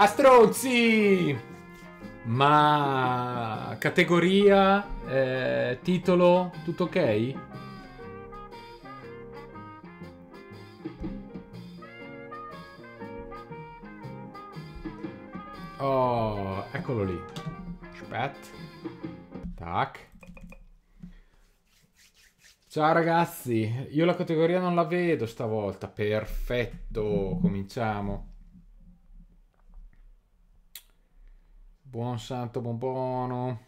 A stronzi! Ma categoria, eh, titolo, tutto ok? Oh, eccolo lì. Aspetta. Tac. Ciao ragazzi, io la categoria non la vedo stavolta. Perfetto, cominciamo. Buon santo buono.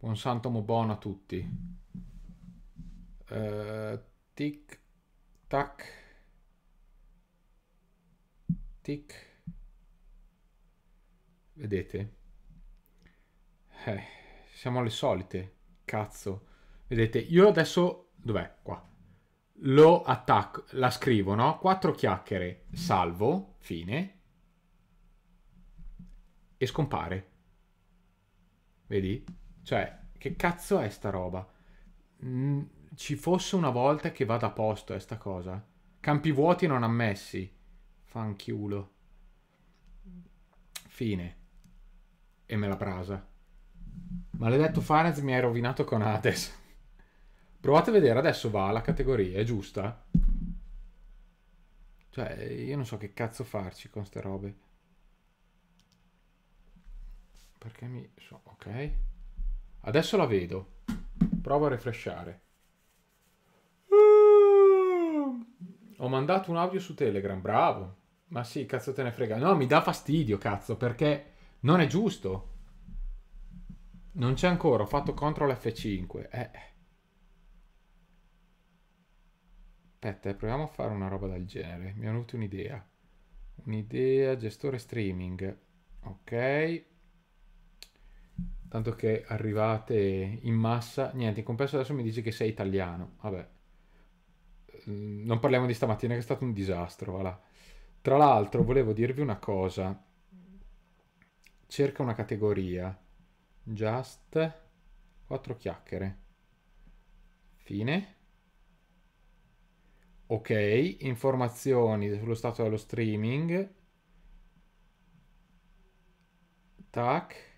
Buon santo buono a tutti. Uh, tic tac. Tic. Vedete? Eh, siamo alle solite. Cazzo. Vedete, io adesso... Dov'è? Qua. Lo attacco, la scrivo, no? Quattro chiacchiere, salvo, fine e scompare. Vedi? Cioè, che cazzo è sta roba? Mm, ci fosse una volta che vada a posto è eh, sta cosa. Campi vuoti non ammessi. Fanchiulo. Fine. E me la brasa. Maledetto Farenz mi hai rovinato con Hades. Provate a vedere, adesso va la categoria, è giusta? Cioè, io non so che cazzo farci con ste robe. Perché mi... So, ok. Adesso la vedo. Provo a refreshare. Ho mandato un audio su Telegram, bravo. Ma sì, cazzo te ne frega. No, mi dà fastidio, cazzo, perché non è giusto. Non c'è ancora, ho fatto CTRL F5. Eh. Aspetta, eh, proviamo a fare una roba del genere. Mi è venuta un'idea. Un'idea, gestore streaming. Ok tanto che arrivate in massa. Niente, in compenso adesso mi dici che sei italiano. Vabbè, mm, non parliamo di stamattina che è stato un disastro, voilà. Tra l'altro volevo dirvi una cosa. Cerca una categoria. Just quattro chiacchiere. Fine. Ok, informazioni sullo stato dello streaming. Tac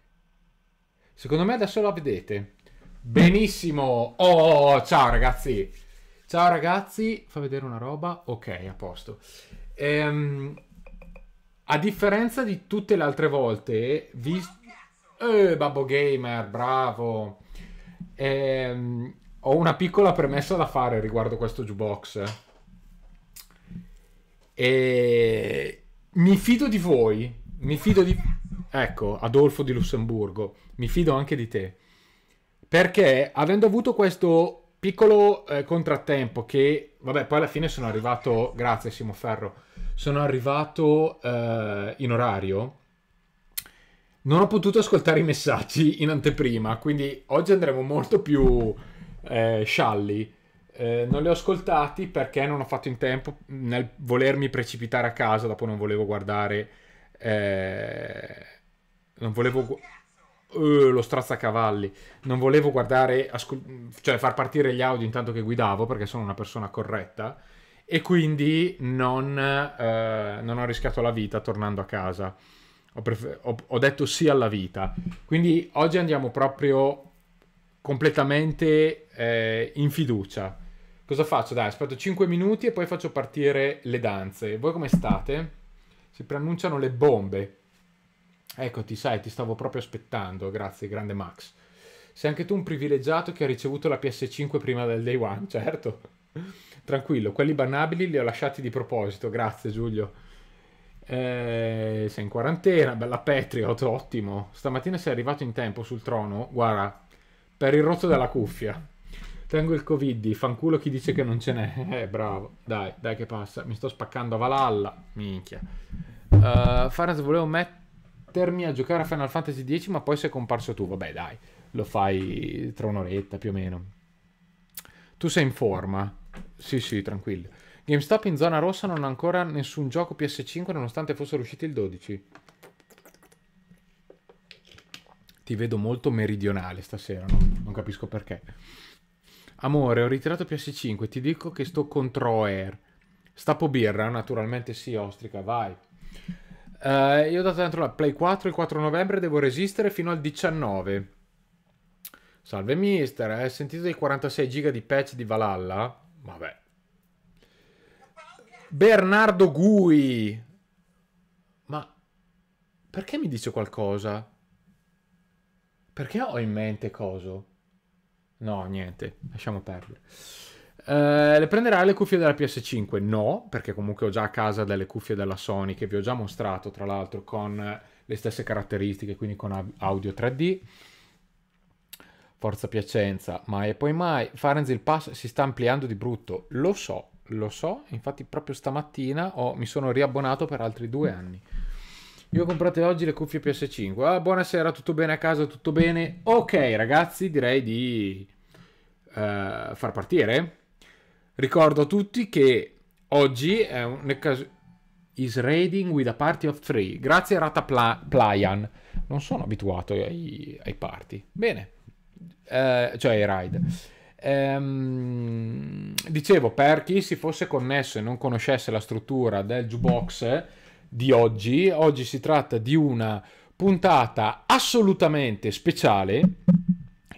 Secondo me adesso la vedete. Benissimo. Oh, ciao ragazzi. Ciao ragazzi, fa vedere una roba. Ok, a posto. Ehm, a differenza di tutte le altre volte, visto... Eh, Babbo Gamer, bravo. Ehm, ho una piccola premessa da fare riguardo questo jukebox. E mi fido di voi, mi fido di Ecco, Adolfo di Lussemburgo, mi fido anche di te. Perché avendo avuto questo piccolo eh, contrattempo che, vabbè, poi alla fine sono arrivato, grazie Simo Ferro, sono arrivato eh, in orario, non ho potuto ascoltare i messaggi in anteprima, quindi oggi andremo molto più eh, scialli. Eh, non li ho ascoltati perché non ho fatto in tempo nel volermi precipitare a casa, dopo non volevo guardare eh, non volevo... Uh, lo strazzacavalli. Non volevo guardare, cioè far partire gli audio intanto che guidavo, perché sono una persona corretta. E quindi non, uh, non ho rischiato la vita tornando a casa. Ho, ho, ho, detto sì alla vita. Quindi oggi andiamo proprio completamente eh, in fiducia. Cosa faccio? Dai, aspetto 5 minuti e poi faccio partire le danze. Voi come state? Si preannunciano le bombe. Eccoti, sai, ti stavo proprio aspettando, grazie, grande Max. Sei anche tu un privilegiato che ha ricevuto la PS5 prima del day one, certo. Tranquillo, quelli bannabili li ho lasciati di proposito, grazie Giulio. Eh, sei in quarantena, bella Patriot, ottimo. Stamattina sei arrivato in tempo sul trono, guarda, per il rotto della cuffia. Tengo il covid, fanculo chi dice che non ce n'è. Eh, bravo, dai, dai che passa. Mi sto spaccando a Valhalla, minchia. Uh, Faraz, volevo mettere mettermi a giocare a Final Fantasy X, ma poi sei comparso tu, vabbè dai, lo fai tra un'oretta più o meno. Tu sei in forma? Sì, sì, tranquillo. GameStop in zona rossa non ha ancora nessun gioco PS5 nonostante fossero usciti il 12. Ti vedo molto meridionale stasera, non, non capisco perché. Amore, ho ritirato PS5, ti dico che sto contro Air. Stappo birra? Naturalmente sì, ostrica, vai. Uh, io ho dato dentro la Play 4 il 4 novembre, devo resistere fino al 19. Salve mister, hai eh, sentito dei 46 giga di patch di Valhalla? Vabbè. Bernardo Gui! Ma perché mi dice qualcosa? Perché ho in mente coso? No, niente, lasciamo perdere. Eh, le prenderai le cuffie della PS5? No, perché comunque ho già a casa delle cuffie della Sony che vi ho già mostrato, tra l'altro, con le stesse caratteristiche, quindi con audio 3D. Forza Piacenza, mai e poi mai. Farenz il pass si sta ampliando di brutto, lo so, lo so. Infatti proprio stamattina ho, mi sono riabbonato per altri due anni. Io ho comprato oggi le cuffie PS5. Ah, buonasera, tutto bene a casa, tutto bene? Ok ragazzi, direi di uh, far partire. Ricordo a tutti che oggi è un'occasione... Is raiding with a party of three. Grazie Rata Pla Playan. Non sono abituato ai, ai party. Bene. Eh, cioè ai ride. Ehm, dicevo, per chi si fosse connesso e non conoscesse la struttura del jukebox di oggi, oggi si tratta di una puntata assolutamente speciale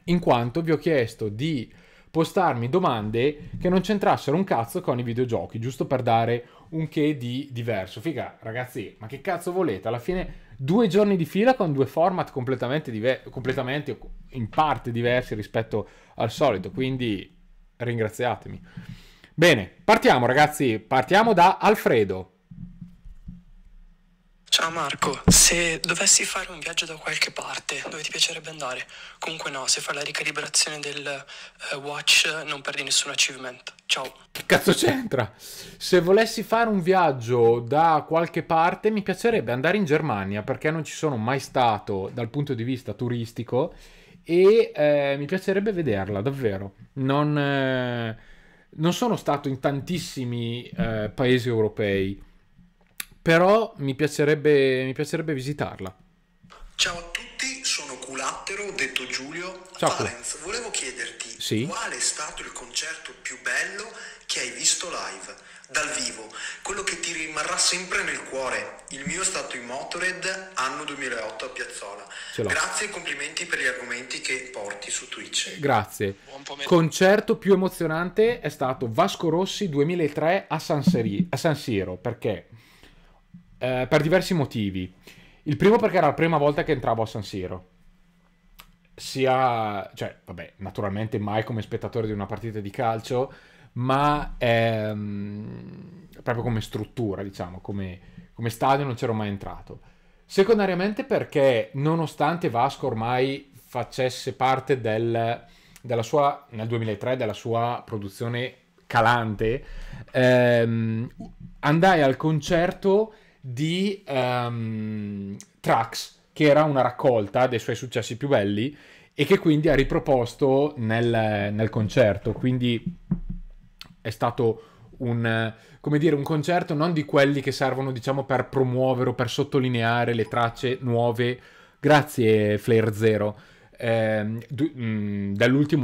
in quanto vi ho chiesto di postarmi domande che non c'entrassero un cazzo con i videogiochi, giusto per dare un che di diverso. Figa, ragazzi, ma che cazzo volete? Alla fine due giorni di fila con due format completamente, diver- completamente in parte diversi rispetto al solito, quindi ringraziatemi. Bene, partiamo ragazzi, partiamo da Alfredo. Ciao Marco, se dovessi fare un viaggio da qualche parte, dove ti piacerebbe andare? Comunque no, se fai la ricalibrazione del eh, watch non perdi nessun achievement. Ciao. Che cazzo c'entra? Se volessi fare un viaggio da qualche parte, mi piacerebbe andare in Germania perché non ci sono mai stato dal punto di vista turistico e eh, mi piacerebbe vederla, davvero. Non, eh, non, sono stato in tantissimi eh, paesi europei però mi piacerebbe, mi piacerebbe visitarla. Ciao a tutti, sono Culattero, detto Giulio. Ciao. Valenz, volevo chiederti sì? qual è stato il concerto più bello che hai visto live, dal vivo, quello che ti rimarrà sempre nel cuore. Il mio è stato in Motored anno 2008 a Piazzola. Grazie e complimenti per gli argomenti che porti su Twitch. Eh, grazie. Concerto più emozionante è stato Vasco Rossi 2003 a San, Seri, a San Siro, perché eh, per diversi motivi. Il primo perché era la prima volta che entravo a San Siro. Sia, cioè, vabbè, naturalmente mai come spettatore di una partita di calcio, ma ehm, proprio come struttura, diciamo, come, come stadio non c'ero mai entrato. Secondariamente perché nonostante Vasco ormai facesse parte del, della sua, nel 2003 della sua produzione calante, ehm, andai al concerto di um, Trax, che era una raccolta dei suoi successi più belli e che quindi ha riproposto nel, nel concerto. Quindi è stato un, dire, un, concerto non di quelli che servono diciamo, per promuovere o per sottolineare le tracce nuove. Grazie Flair Zero eh, du- mm,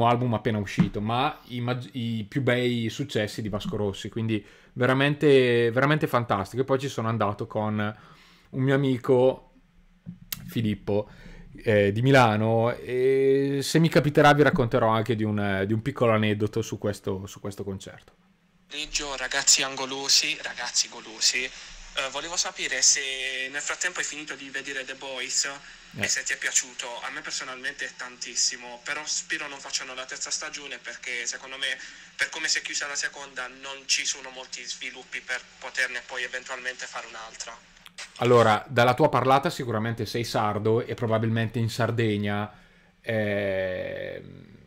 album appena uscito, ma i, i, più bei successi di Vasco Rossi, quindi veramente, veramente fantastico. E poi ci sono andato con un mio amico Filippo eh, di Milano e se mi capiterà vi racconterò anche di un, di un piccolo aneddoto su questo, su questo concerto. Ragazzi angolosi, ragazzi golosi, Uh, volevo sapere se nel frattempo hai finito di vedere The Boys eh. e se ti è piaciuto. A me personalmente è tantissimo, però spero non facciano la terza stagione perché secondo me, per come si è chiusa la seconda, non ci sono molti sviluppi per poterne poi eventualmente fare un'altra. Allora, dalla tua parlata sicuramente sei sardo e probabilmente in Sardegna eh,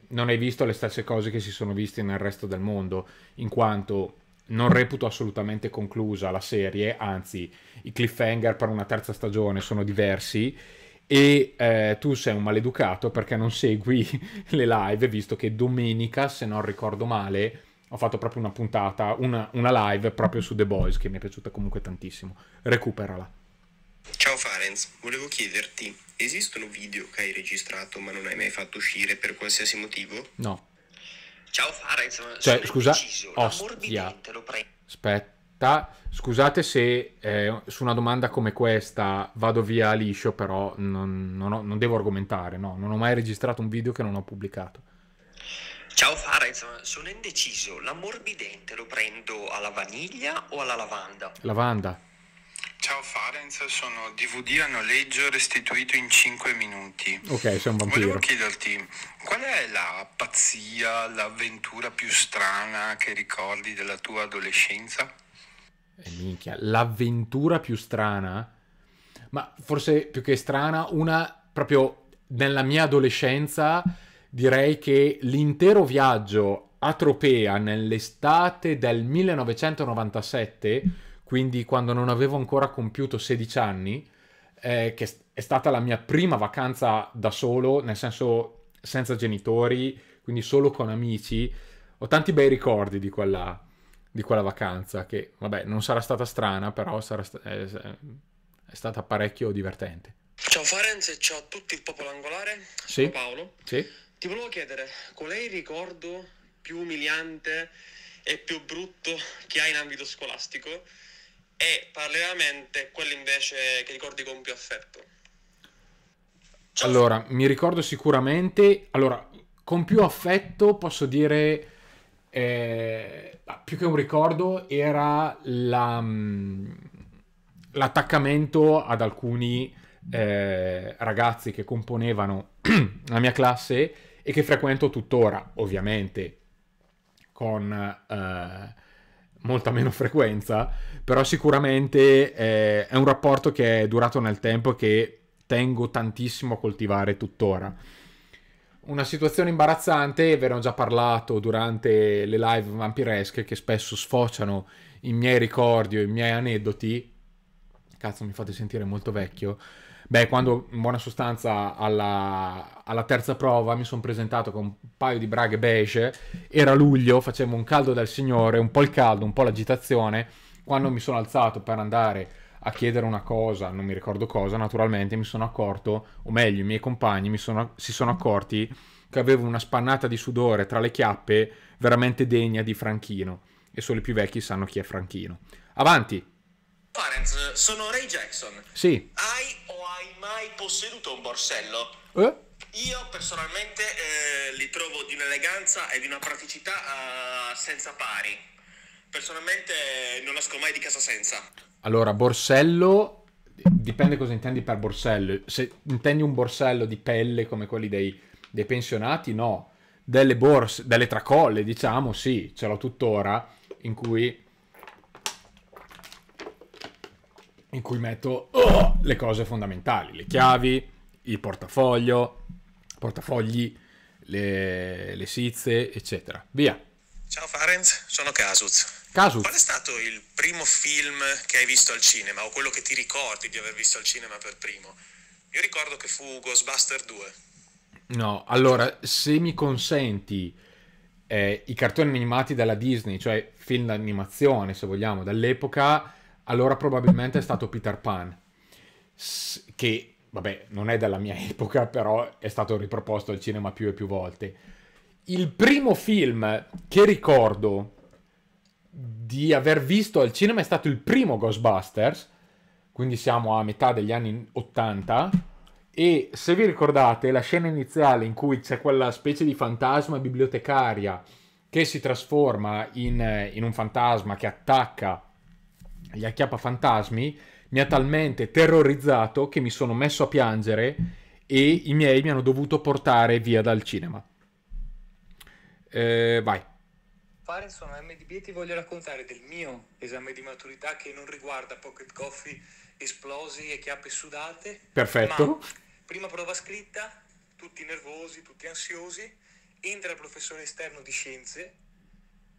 non hai visto le stesse cose che si sono viste nel resto del mondo, in quanto non reputo assolutamente conclusa la serie, anzi i cliffhanger per una terza stagione sono diversi e eh, tu sei un maleducato perché non segui le live, visto che domenica, se non ricordo male, ho fatto proprio una puntata, una, una live proprio su The Boys che mi è piaciuta comunque tantissimo. Recuperala. Ciao Farenz, volevo chiederti, esistono video che hai registrato ma non hai mai fatto uscire per qualsiasi motivo? No. Ciao Fara, sono, cioè, sono scusa, deciso, ostia. Aspetta, scusate se eh, su una domanda come questa vado via liscio, però non, non, ho, non devo argomentare, no, non ho mai registrato un video che non ho pubblicato. Ciao Farenz, sono indeciso, l'ammorbidente lo prendo alla vaniglia o alla lavanda? Lavanda. Ciao Farenz, sono DVD a noleggio restituito in 5 minuti. Ok, sei un vampiro. Volevo chiederti, qual è la pazzia, l'avventura più strana che ricordi della tua adolescenza? Eh, minchia, l'avventura più strana? Ma forse più che strana, una proprio nella mia adolescenza direi che l'intero viaggio a Tropea nell'estate del 1997 quindi quando non avevo ancora compiuto 16 anni, eh, che è stata la mia prima vacanza da solo, nel senso senza genitori, quindi solo con amici. Ho tanti bei ricordi di quella, di quella vacanza, che vabbè non sarà stata strana, però sta- è, è stata parecchio divertente. Ciao Farenz e ciao a tutti il popolo angolare, sì. sono Paolo. Sì. Ti volevo chiedere qual è il ricordo più umiliante e più brutto che hai in ambito scolastico? e parallelamente quelli invece che ricordi con più affetto? Ciao. Allora, mi ricordo sicuramente, allora, con più affetto posso dire, eh, più che un ricordo, era la, mm, l'attaccamento ad alcuni eh, ragazzi che componevano la mia classe e che frequento tuttora, ovviamente, con... Eh, molta meno frequenza, però sicuramente eh, è un rapporto che è durato nel tempo e che tengo tantissimo a coltivare tuttora. Una situazione imbarazzante, ve ne ho già parlato durante le live vampiresche che spesso sfociano i miei ricordi o i miei aneddoti. Cazzo, mi fate sentire molto vecchio Beh, quando in buona sostanza alla, alla terza prova mi sono presentato con un paio di braghe beige, era luglio, facevo un caldo dal signore, un po' il caldo, un po' l'agitazione, quando mi sono alzato per andare a chiedere una cosa, non mi ricordo cosa, naturalmente mi sono accorto, o meglio i miei compagni sono, si sono accorti che avevo una spannata di sudore tra le chiappe veramente degna di Franchino e solo i più vecchi sanno chi è Franchino. Avanti! Parents, sono Ray Jackson. Sì. Hai hai mai posseduto un borsello? Eh? Io personalmente eh, li trovo di un'eleganza e di una praticità eh, senza pari. Personalmente eh, non esco mai di casa senza. Allora, borsello dipende cosa intendi per borsello. Se intendi un borsello di pelle come quelli dei, dei pensionati, no. Delle borse, delle tracolle, diciamo, sì, ce l'ho tuttora, in cui in cui metto oh, le cose fondamentali, le chiavi, il portafoglio, portafogli, le, le sizze, eccetera. Via. Ciao Farenz, sono Casuz. Casuz. Qual è stato il primo film che hai visto al cinema o quello che ti ricordi di aver visto al cinema per primo? Io ricordo che fu Ghostbuster 2. No, allora, se mi consenti eh, i cartoni animati della Disney, cioè film d'animazione, se vogliamo, dall'epoca allora probabilmente è stato Peter Pan, che vabbè non è della mia epoca, però è stato riproposto al cinema più e più volte. Il primo film che ricordo di aver visto al cinema è stato il primo Ghostbusters, quindi siamo a metà degli anni 80 e se vi ricordate la scena iniziale in cui c'è quella specie di fantasma bibliotecaria che si trasforma in, eh, in un fantasma che attacca gli acchiappafantasmi mi ha talmente terrorizzato che mi sono messo a piangere e i miei mi hanno dovuto portare via dal cinema. Eh, vai. Fare sono MDB e ti voglio raccontare del mio esame di maturità che non riguarda pocket coffee esplosi e chiappe sudate. Perfetto. prima prova scritta, tutti nervosi, tutti ansiosi, entra il professore esterno di scienze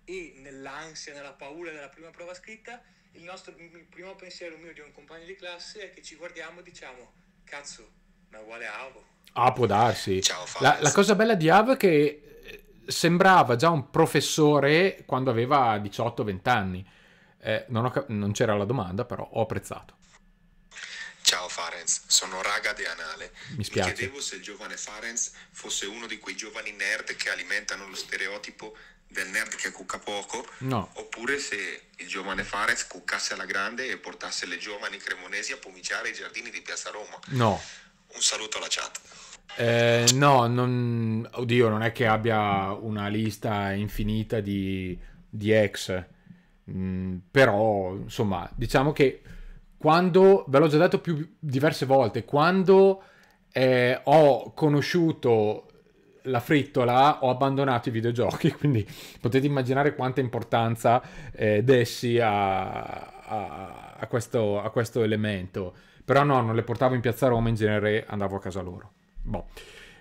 e nell'ansia, nella paura della prima prova scritta il, nostro, il primo pensiero mio di un compagno di classe è che ci guardiamo e diciamo, cazzo, ma è uguale a Avo. Ah, può darsi. Ciao, la, la, cosa bella di Av è che eh, sembrava già un professore quando aveva 18-20 anni. Eh, non, ho, non, c'era la domanda, però ho apprezzato. Ciao Farenz, sono Raga De Anale. Mi, spiace. Mi chiedevo se il giovane Farenz fosse uno di quei giovani nerd che alimentano lo stereotipo del nerd che cucca poco, no. oppure se il giovane Fares cuccasse alla grande e portasse le giovani cremonesi a pomiciare i giardini di Piazza Roma. No. Un saluto alla chat. Eh, no, non, oddio, non è che abbia una lista infinita di, di ex, mm, però insomma, diciamo che quando, ve l'ho già detto più diverse volte, quando eh, ho conosciuto la frittola ho abbandonato i videogiochi, quindi potete immaginare quanta importanza eh, dessi a, a, a, questo, a, questo, elemento. Però no, non le portavo in piazza Roma, in genere andavo a casa loro. Boh.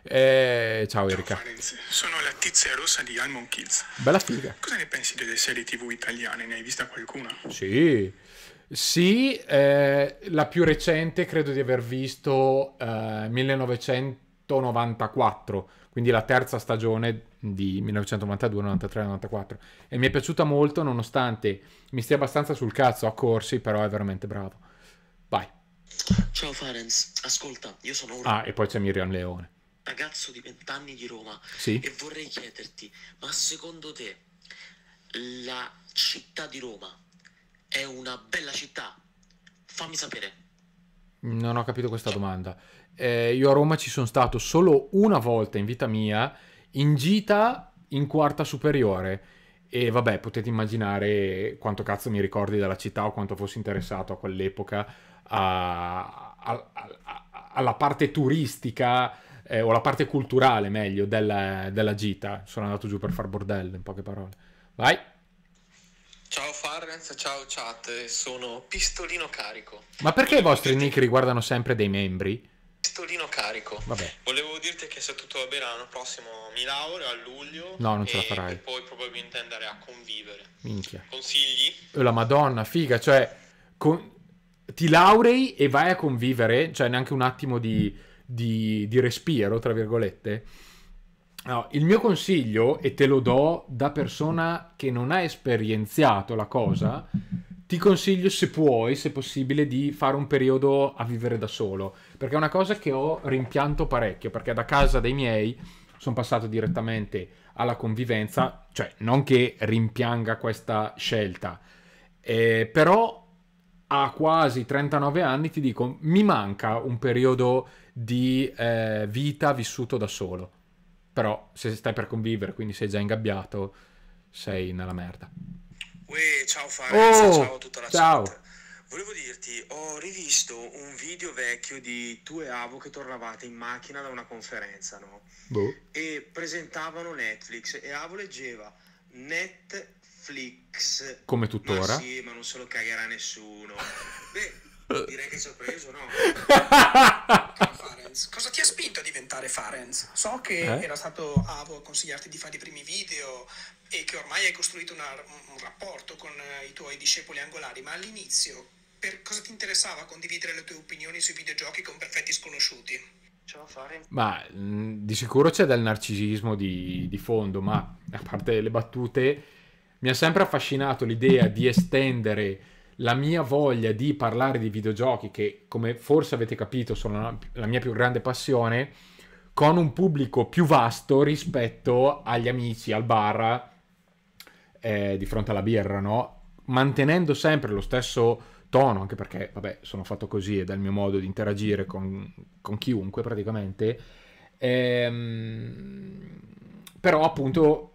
Eh, ciao Erika. Ciao sono la tizia rossa di Almond Kids. Bella figa. Cosa ne pensi delle serie tv italiane? Ne hai vista qualcuna? Sì. Sì, eh, la più recente credo di aver visto eh, 1994 quindi la terza stagione di 1992, 93, 94. E mi è piaciuta molto, nonostante mi stia abbastanza sul cazzo a corsi, però è veramente bravo. Vai. Ciao Farenz, ascolta, io sono Ah, e poi c'è Miriam Leone. Ragazzo di vent'anni di Roma. Sì. E vorrei chiederti, ma secondo te la città di Roma è una bella città? Fammi sapere. Non ho capito questa cioè, domanda eh, io a Roma ci sono stato solo una volta in vita mia, in gita in quarta superiore. E vabbè, potete immaginare quanto cazzo mi ricordi della città o quanto fossi interessato a quell'epoca a, a, a, alla parte turistica eh, o la parte culturale, meglio, della, della, gita. Sono andato giù per far bordello, in poche parole. Vai. Ciao Farrenz, ciao chat, sono Pistolino Carico. Ma perché i vostri nick riguardano sempre dei membri? pistolino carico. Vabbè. Volevo dirti che se tutto va bene l'anno prossimo mi laureo a luglio. No, non ce la farai. E poi probabilmente andare a convivere. Minchia. Consigli? Eh, la madonna, figa, cioè con... ti laurei e vai a convivere, cioè neanche un attimo di, di, di respiro, tra virgolette. No, il mio consiglio, e te lo do da persona che non ha esperienziato la cosa, ti consiglio, se puoi, se possibile, di fare un periodo a vivere da solo. Perché è una cosa che ho rimpianto parecchio, perché da casa dei miei sono passato direttamente alla convivenza, cioè non che rimpianga questa scelta, eh, però a quasi 39 anni ti dico, mi manca un periodo di eh, vita vissuto da solo. Però se stai per convivere, quindi sei già ingabbiato, sei nella merda. Uè, ciao Fabio, oh, ciao a tutta la ciao. chat. Volevo dirti, ho rivisto un video vecchio di tu e Avo che tornavate in macchina da una conferenza, no? Boh. E presentavano Netflix e Avo leggeva Netflix. Come tuttora? Ma sì, ma non se lo cagherà nessuno. Beh, direi che ci ho preso, no? Farenz, cosa ti ha spinto a diventare Farenz? So che eh? era stato Avo a consigliarti di fare i primi video, e che ormai hai costruito una, un rapporto con eh, i tuoi discepoli angolari, ma all'inizio per cosa ti interessava condividere le tue opinioni sui videogiochi con perfetti sconosciuti? Ma mm, di sicuro c'è del narcisismo di, di fondo, ma a parte le battute, mi ha sempre affascinato l'idea di estendere la mia voglia di parlare di videogiochi, che come forse avete capito sono la mia più grande passione, con un pubblico più vasto rispetto agli amici al bar eh, di fronte alla birra, no? Mantenendo sempre lo stesso tono, anche perché, vabbè, sono fatto così ed è il mio modo di interagire con, con chiunque praticamente, ehm, però appunto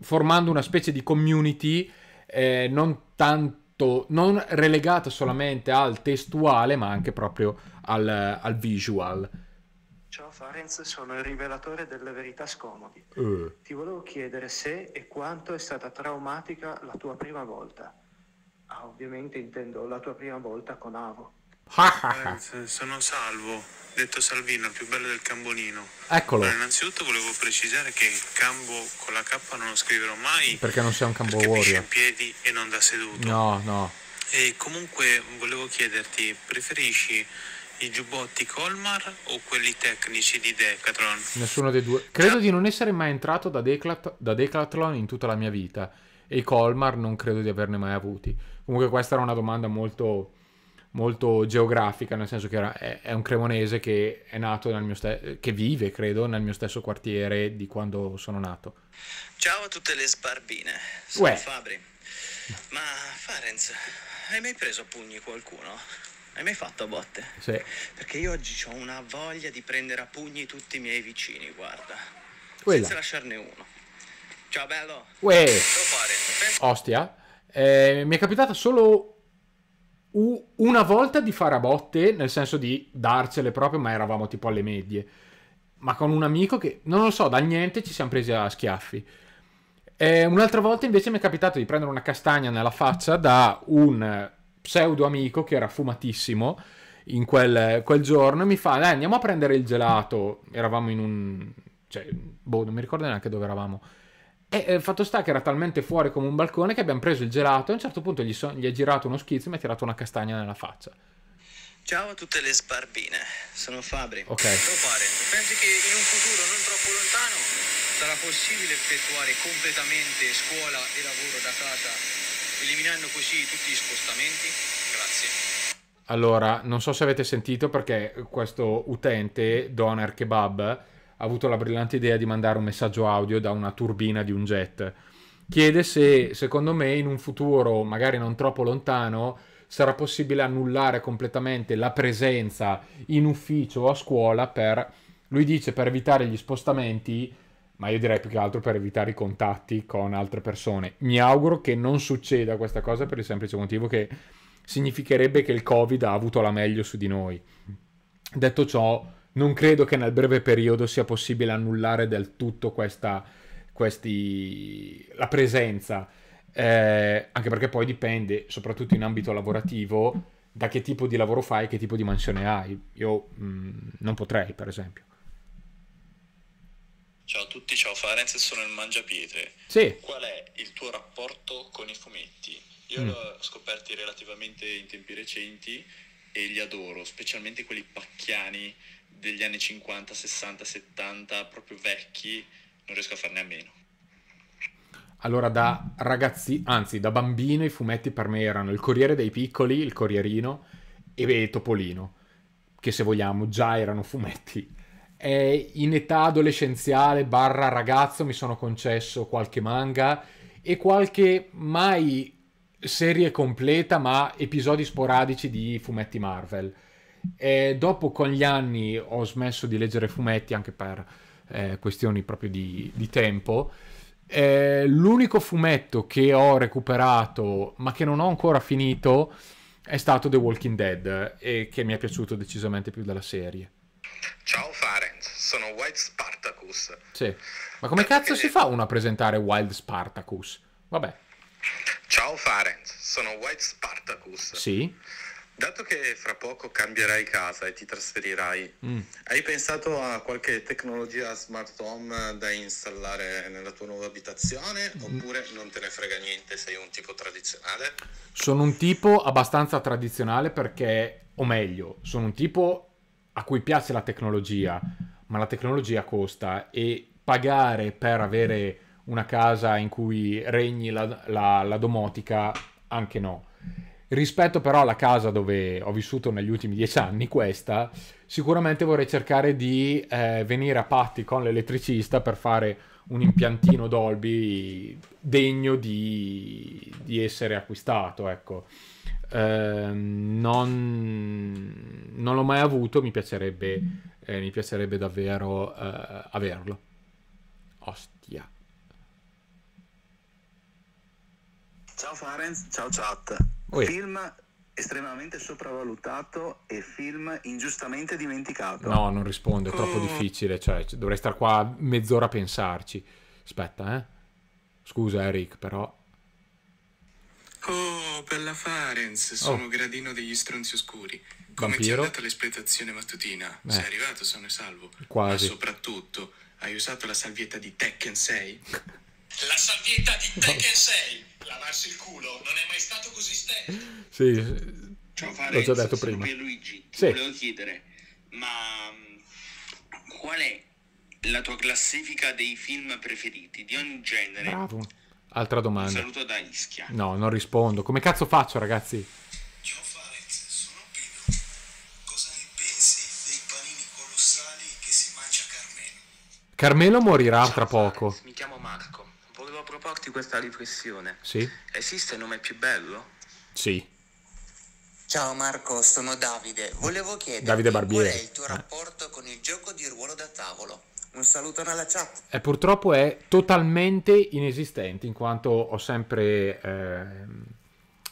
formando una specie di community eh, non tanto non relegata solamente al testuale ma anche proprio al, al visual Ciao Farenz, sono il rivelatore delle verità scomode. Uh. Ti volevo chiedere se e quanto è stata traumatica la tua prima volta. Ah, ovviamente intendo la tua prima volta con Avo. Farenz, sono Salvo, detto Salvino, il più bello del Cambonino. Eccolo. Allora, innanzitutto volevo precisare che Cambo con la K non lo scriverò mai. Perché non sei un Cambo Warrior. in piedi e non da seduto. No, no. E comunque volevo chiederti, preferisci i giubbotti Colmar o quelli tecnici di Decathlon? Nessuno dei due. Credo di non essere mai entrato da, Declat- da Decathlon in tutta la mia vita e i Colmar non credo di averne mai avuti. Comunque questa era una domanda molto, molto geografica, nel senso che era, è, è, un cremonese che è nato nel mio stesso, che vive, credo, nel mio stesso quartiere di quando sono nato. Ciao a tutte le sbarbine, sono Uè. Fabri. Ma Farenz, hai mai preso a pugni qualcuno? Hai mai fatto a botte? Sì. Perché io oggi ho una voglia di prendere a pugni tutti i miei vicini, guarda. Quella. Senza lasciarne uno. Ciao bello. Uè. Ostia. Eh, mi è capitata solo una volta di fare a botte, nel senso di darcele proprio, ma eravamo tipo alle medie. Ma con un amico che, non lo so, da niente ci siamo presi a schiaffi. Eh, un'altra volta invece mi è capitato di prendere una castagna nella faccia da un pseudo amico che era fumatissimo in quel, quel giorno e mi fa, dai andiamo a prendere il gelato, eravamo in un... cioè, boh, non mi ricordo neanche dove eravamo. E il eh, fatto sta che era talmente fuori come un balcone che abbiamo preso il gelato e a un certo punto gli, so- gli è girato uno schizzo e mi ha tirato una castagna nella faccia. Ciao a tutte le sbarbine, sono Fabri. Ok. Ciao pare, pensi che in un futuro non troppo lontano sarà possibile effettuare completamente scuola e lavoro da casa eliminando così tutti gli spostamenti. Grazie. Allora, non so se avete sentito perché questo utente, Doner Kebab, ha avuto la brillante idea di mandare un messaggio audio da una turbina di un jet. Chiede se, secondo me, in un futuro, magari non troppo lontano, sarà possibile annullare completamente la presenza in ufficio o a scuola per, lui dice, per evitare gli spostamenti ma io direi più che altro per evitare i contatti con altre persone. Mi auguro che non succeda questa cosa per il semplice motivo che significherebbe che il Covid ha avuto la meglio su di noi. Detto ciò, non credo che nel breve periodo sia possibile annullare del tutto questa, questi, la presenza, eh, anche perché poi dipende, soprattutto in ambito lavorativo, da che tipo di lavoro fai e che tipo di mansione hai. Io mh, mm, non potrei, per esempio. Ciao a tutti, ciao Farenz, sono il Mangiapietre. Sì. Qual è il tuo rapporto con i fumetti? Io mm. li ho scoperti relativamente in tempi recenti e li adoro, specialmente quelli pacchiani degli anni 50, 60, 70, proprio vecchi, non riesco a farne a meno. Allora, da ragazzi, anzi, da bambino i fumetti per me erano il Corriere dei Piccoli, il Corrierino e Topolino, che se vogliamo già erano fumetti eh, in età adolescenziale barra ragazzo mi sono concesso qualche manga e qualche mai serie completa ma episodi sporadici di fumetti Marvel. E dopo con gli anni ho smesso di leggere fumetti anche per eh, questioni proprio di, di tempo. Eh, l'unico fumetto che ho recuperato ma che non ho ancora finito è stato The Walking Dead, eh, che mi è piaciuto decisamente più della serie. Ciao Farenz, sono Wild Spartacus. Sì. Ma come cazzo si fa uno a presentare Wild Spartacus? Vabbè. Ciao Farenz, sono Wild Spartacus. Sì. Dato che fra poco cambierai casa e ti trasferirai, mm. hai pensato a qualche tecnologia smart home da installare nella tua nuova abitazione mm. oppure non te ne frega niente, sei un tipo tradizionale? Sono un tipo abbastanza tradizionale perché, o meglio, sono un tipo a cui piace la tecnologia, ma la tecnologia costa e pagare per avere una casa in cui regni la, la, la domotica, anche no. Rispetto però alla casa dove ho vissuto negli ultimi dieci anni, questa, sicuramente vorrei cercare di eh, venire a patti con l'elettricista per fare un impiantino Dolby eh, degno di, di essere acquistato, ecco eh, non, non, l'ho mai avuto, mi piacerebbe, mm. eh, mi piacerebbe davvero eh, averlo. Ostia. Ciao Farenz, ciao chat. Oh, yeah. Film estremamente sopravvalutato e film ingiustamente dimenticato. No, non rispondo, è troppo mm. difficile, cioè dovrei star qua mezz'ora a pensarci. Aspetta, eh. Scusa Eric, però Ecco per la sono oh. gradino degli stronzi oscuri. Come Vampiro. ti è andata l'esplotazione mattutina? Eh. Sei arrivato, sono e salvo. Quasi. Ma soprattutto, hai usato la salvietta di Tekken 6? la salvietta di Tekken 6! Lavarsi il culo non è mai stato così stretto. Sì, Ciao Farenz, l'ho già detto prima. Luigi, sì. volevo chiedere, ma mm, qual è la tua classifica dei film preferiti di ogni genere? Bravo. Altra domanda. Un saluto da Ischia. No, non rispondo. Come cazzo faccio, ragazzi? Ciao Farex, sono Pino. Cosa ne pensi dei panini colossali che si mangia Carmelo? Carmelo morirà Ciao, tra poco. Farex, mi chiamo Marco. Volevo proporti questa riflessione. Sì. Esiste il nome più bello? Sì. Ciao Marco, sono Davide. Volevo chiedere qual è il tuo eh. rapporto eh. con il gioco di ruolo da tavolo? Un saluto nella chat. E eh, purtroppo è totalmente inesistente in quanto ho sempre, eh,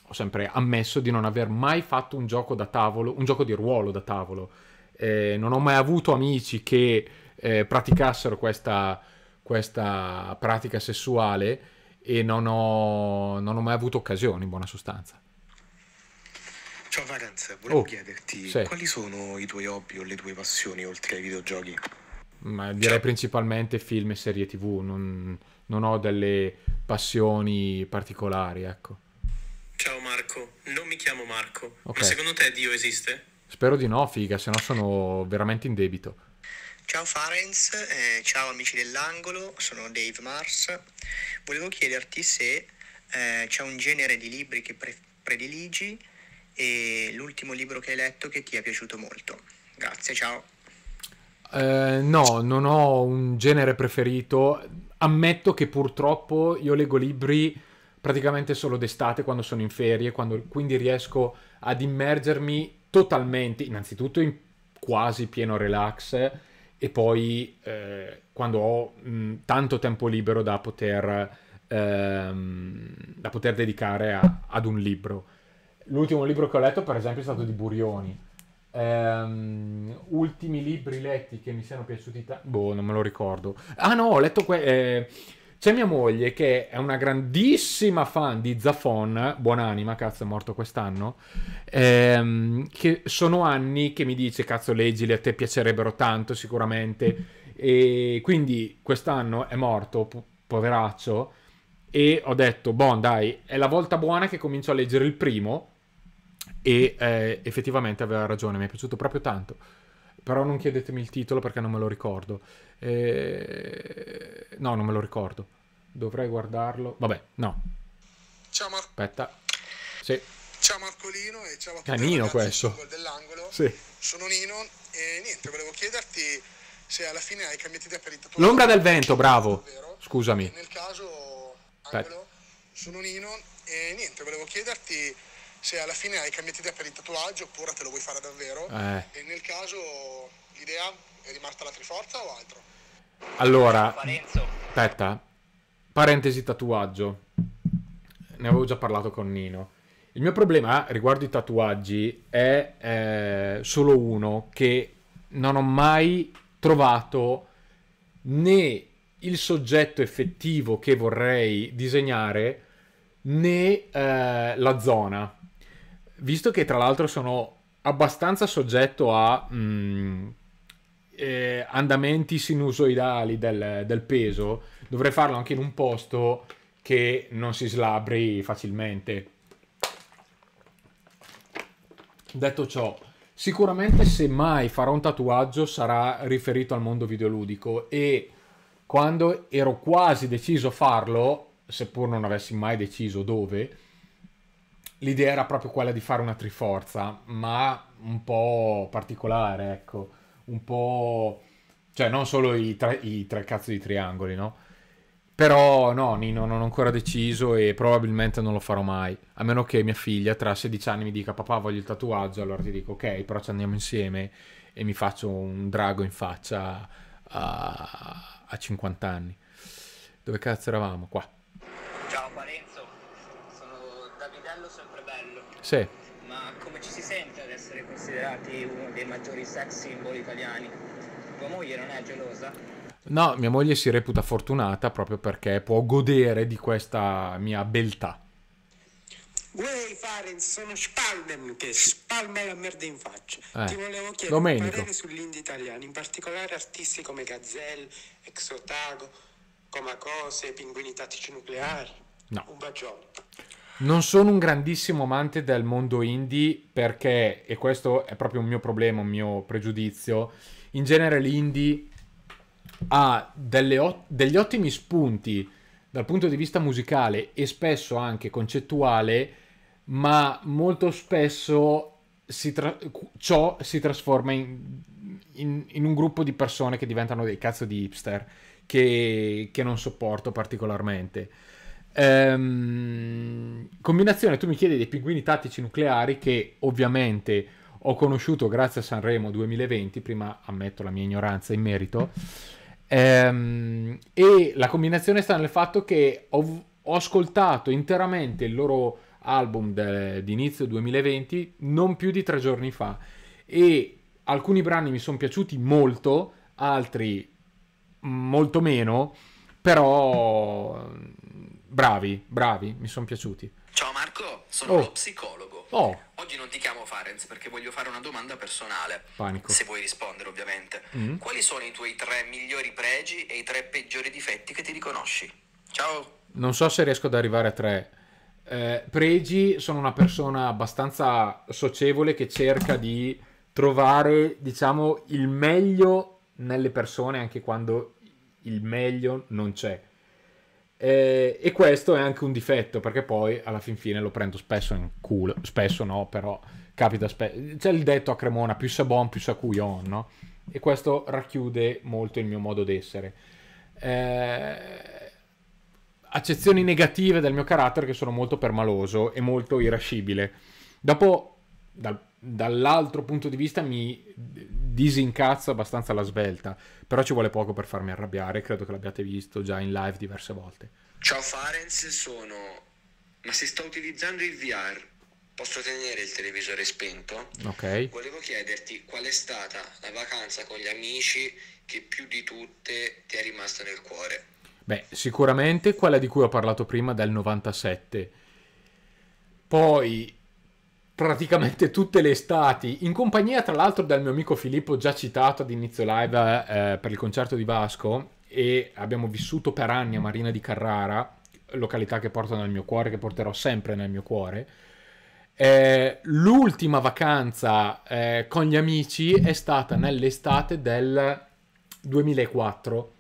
ho sempre ammesso di non aver mai fatto un gioco da tavolo, un gioco di ruolo da tavolo. Eh, non ho mai avuto amici che eh, praticassero questa, questa, pratica sessuale e non ho, non ho mai avuto occasione in buona sostanza. Ciao Varenz, volevo oh, chiederti sì. quali sono i tuoi hobby o le tue passioni oltre ai videogiochi? ma cioè direi principalmente film e serie tv, non, non ho delle passioni particolari, ecco. Ciao Marco, non mi chiamo Marco, okay. ma secondo te Dio esiste? Spero di no, figa, se no sono veramente in debito. Ciao Farenz, eh, ciao amici dell'angolo, sono Dave Mars. Volevo chiederti se eh, c'è un genere di libri che pre- prediligi e l'ultimo libro che hai letto che ti è piaciuto molto. Grazie, ciao. Eh, no, non ho un genere preferito. Ammetto che purtroppo io leggo libri praticamente solo d'estate quando sono in ferie, quando, quindi riesco ad immergermi totalmente, innanzitutto in quasi pieno relax e poi eh, quando ho mh, mm, tanto tempo libero da poter, ehm, da poter dedicare a, ad un libro. L'ultimo libro che ho letto, per esempio, è stato di Burioni Um, ultimi libri letti che mi siano piaciuti tanto. Boh, non me lo ricordo. Ah no, ho letto que- eh, c'è mia moglie che è una grandissima fan di Zafon, buonanima, cazzo è morto quest'anno, ehm, che sono anni che mi dice cazzo leggili, a te piacerebbero tanto sicuramente, e quindi quest'anno è morto, po- poveraccio, e ho detto, boh dai, è la volta buona che comincio a leggere il primo, e eh, effettivamente aveva ragione, mi è piaciuto proprio tanto. Però non chiedetemi il titolo perché non me lo ricordo. Eh... No, non me lo ricordo. Dovrei guardarlo. Vabbè, no. Ciao Marco. Aspetta. Sì. Ciao Marcolino e ciao a tutti. Canino questo. Dell'angolo. Sì. Sono Nino e niente, volevo chiederti se alla fine hai cambiato idea per il tatuaggio. L'ombra del vento, bravo. Vero. Scusami. nel caso, angolo, sono Nino e niente, volevo chiederti se alla fine hai cambiato idea per il tatuaggio oppure te lo vuoi fare davvero. Eh. E nel caso l'idea è rimasta la Triforza o altro? Allora, aspetta, parentesi tatuaggio. Ne avevo già parlato con Nino. Il mio problema riguardo i tatuaggi è eh, solo uno, che non ho mai trovato né il soggetto effettivo che vorrei disegnare né eh, la zona visto che tra l'altro sono abbastanza soggetto a mh, mm, eh, andamenti sinusoidali del, del, peso, dovrei farlo anche in un posto che non si slabri facilmente. Detto ciò, sicuramente se mai farò un tatuaggio sarà riferito al mondo videoludico e quando ero quasi deciso a farlo, seppur non avessi mai deciso dove, l'idea era proprio quella di fare una triforza, ma un po' particolare, ecco, un po'... cioè non solo i tre, i tre cazzo di triangoli, no? Però no, Nino, non ho ancora deciso e probabilmente non lo farò mai. A meno che mia figlia tra 16 anni mi dica papà voglio il tatuaggio, allora ti dico ok, però ci andiamo insieme e mi faccio un drago in faccia a, a 50 anni. Dove cazzo eravamo? Qua. Ciao Parenzo sì. Ma come ci si sente ad essere considerati uno dei maggiori sex symbol italiani? Tua moglie non è gelosa? No, mia moglie si reputa fortunata proprio perché può godere di questa mia beltà. Guei Faren, sono Spalmem che spalma la merda in faccia. Eh. Ti volevo chiedere Domenico. un parere sull'indie italiano, in particolare artisti come Gazelle, Exotago, Comacose, Pinguini Tattici Nucleari. No. Un bacione. Non sono un grandissimo amante del mondo indie perché, e questo è proprio un mio problema, un mio pregiudizio, in genere l'indie ha o- degli ottimi spunti dal punto di vista musicale e spesso anche concettuale, ma molto spesso si tra- ciò si trasforma in, in, in, un gruppo di persone che diventano dei cazzo di hipster che, che non sopporto particolarmente. Ehm, combinazione, tu mi chiedi dei pinguini tattici nucleari che ovviamente ho conosciuto grazie a Sanremo 2020, prima ammetto la mia ignoranza in merito, ehm, e la combinazione sta nel fatto che ho, ho ascoltato interamente il loro album di inizio 2020 non più di tre giorni fa e alcuni brani mi sono piaciuti molto, altri mm, molto meno, però Bravi, bravi, mi sono piaciuti. Ciao Marco, sono oh. lo psicologo. Oh. Oggi non ti chiamo Farenz perché voglio fare una domanda personale. Panico. Se vuoi rispondere, ovviamente. Mm. Quali sono i tuoi tre migliori pregi e i tre peggiori difetti che ti riconosci? Ciao. Non so se riesco ad arrivare a tre. Eh, pregi, sono una persona abbastanza socievole che cerca di trovare, diciamo, il meglio nelle persone anche quando il meglio non c'è eh, e questo è anche un difetto, perché poi alla fin fine lo prendo spesso in culo. Spesso no, però capita spesso. C'è il detto a Cremona, più sa bon, più sa cuion, no? E questo racchiude molto il mio modo d'essere. Eh accezioni negative del mio carattere che sono molto permaloso e molto irascibile. Dopo, da, dall'altro punto di vista, mi disincazza abbastanza alla svelta, però ci vuole poco per farmi arrabbiare, credo che l'abbiate visto già in live diverse volte. Ciao Farenz, sono... Ma se sto utilizzando il VR, posso tenere il televisore spento? Ok. Volevo chiederti qual è stata la vacanza con gli amici che più di tutte ti è rimasta nel cuore? Beh, sicuramente quella di cui ho parlato prima del 97. Poi praticamente tutte le estati, in compagnia tra l'altro del mio amico Filippo già citato ad inizio live eh, per il concerto di Vasco e abbiamo vissuto per anni a Marina di Carrara, località che porto nel mio cuore, che porterò sempre nel mio cuore. Eh, l'ultima vacanza eh, con gli amici è stata nell'estate del 2004.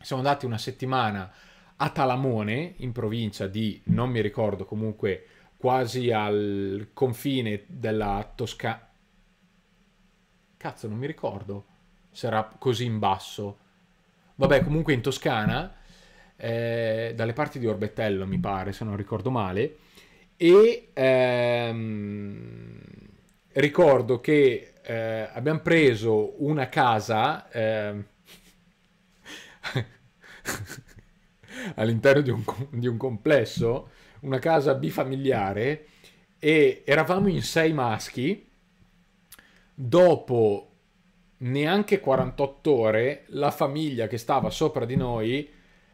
Siamo andati una settimana a Talamone, in provincia di, non mi ricordo comunque, quasi al confine della Toscana. Cazzo, non mi ricordo se era così in basso. Vabbè, comunque in Toscana, eh, dalle parti di Orbetello, mi pare, se non ricordo male. E ehm, ricordo che eh, abbiamo preso una casa eh, all'interno di, di un complesso una casa bifamiliare e eravamo in sei maschi. Dopo neanche 48 ore, la famiglia che stava sopra di noi,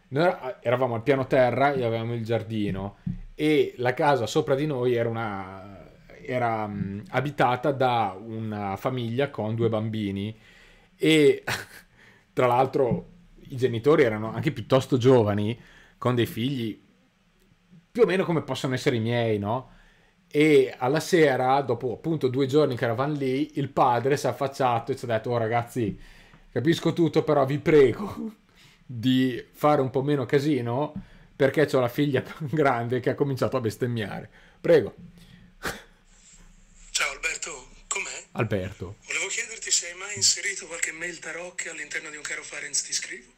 noi eravamo al piano terra e avevamo il giardino e la casa sopra di noi era, una, era mm, abitata da una famiglia con due bambini e tra l'altro i genitori erano anche piuttosto giovani con dei figli più o meno come possono essere i miei, no? E alla sera, dopo appunto due giorni che eravamo lì, il padre si è affacciato e ci ha detto, oh ragazzi, capisco tutto, però vi prego di fare un po' meno casino perché ho la figlia grande che ha cominciato a bestemmiare. Prego. Ciao Alberto, com'è? Alberto. Volevo chiederti se hai mai inserito qualche mail tarocca all'interno di un caro Farenz di scrivo.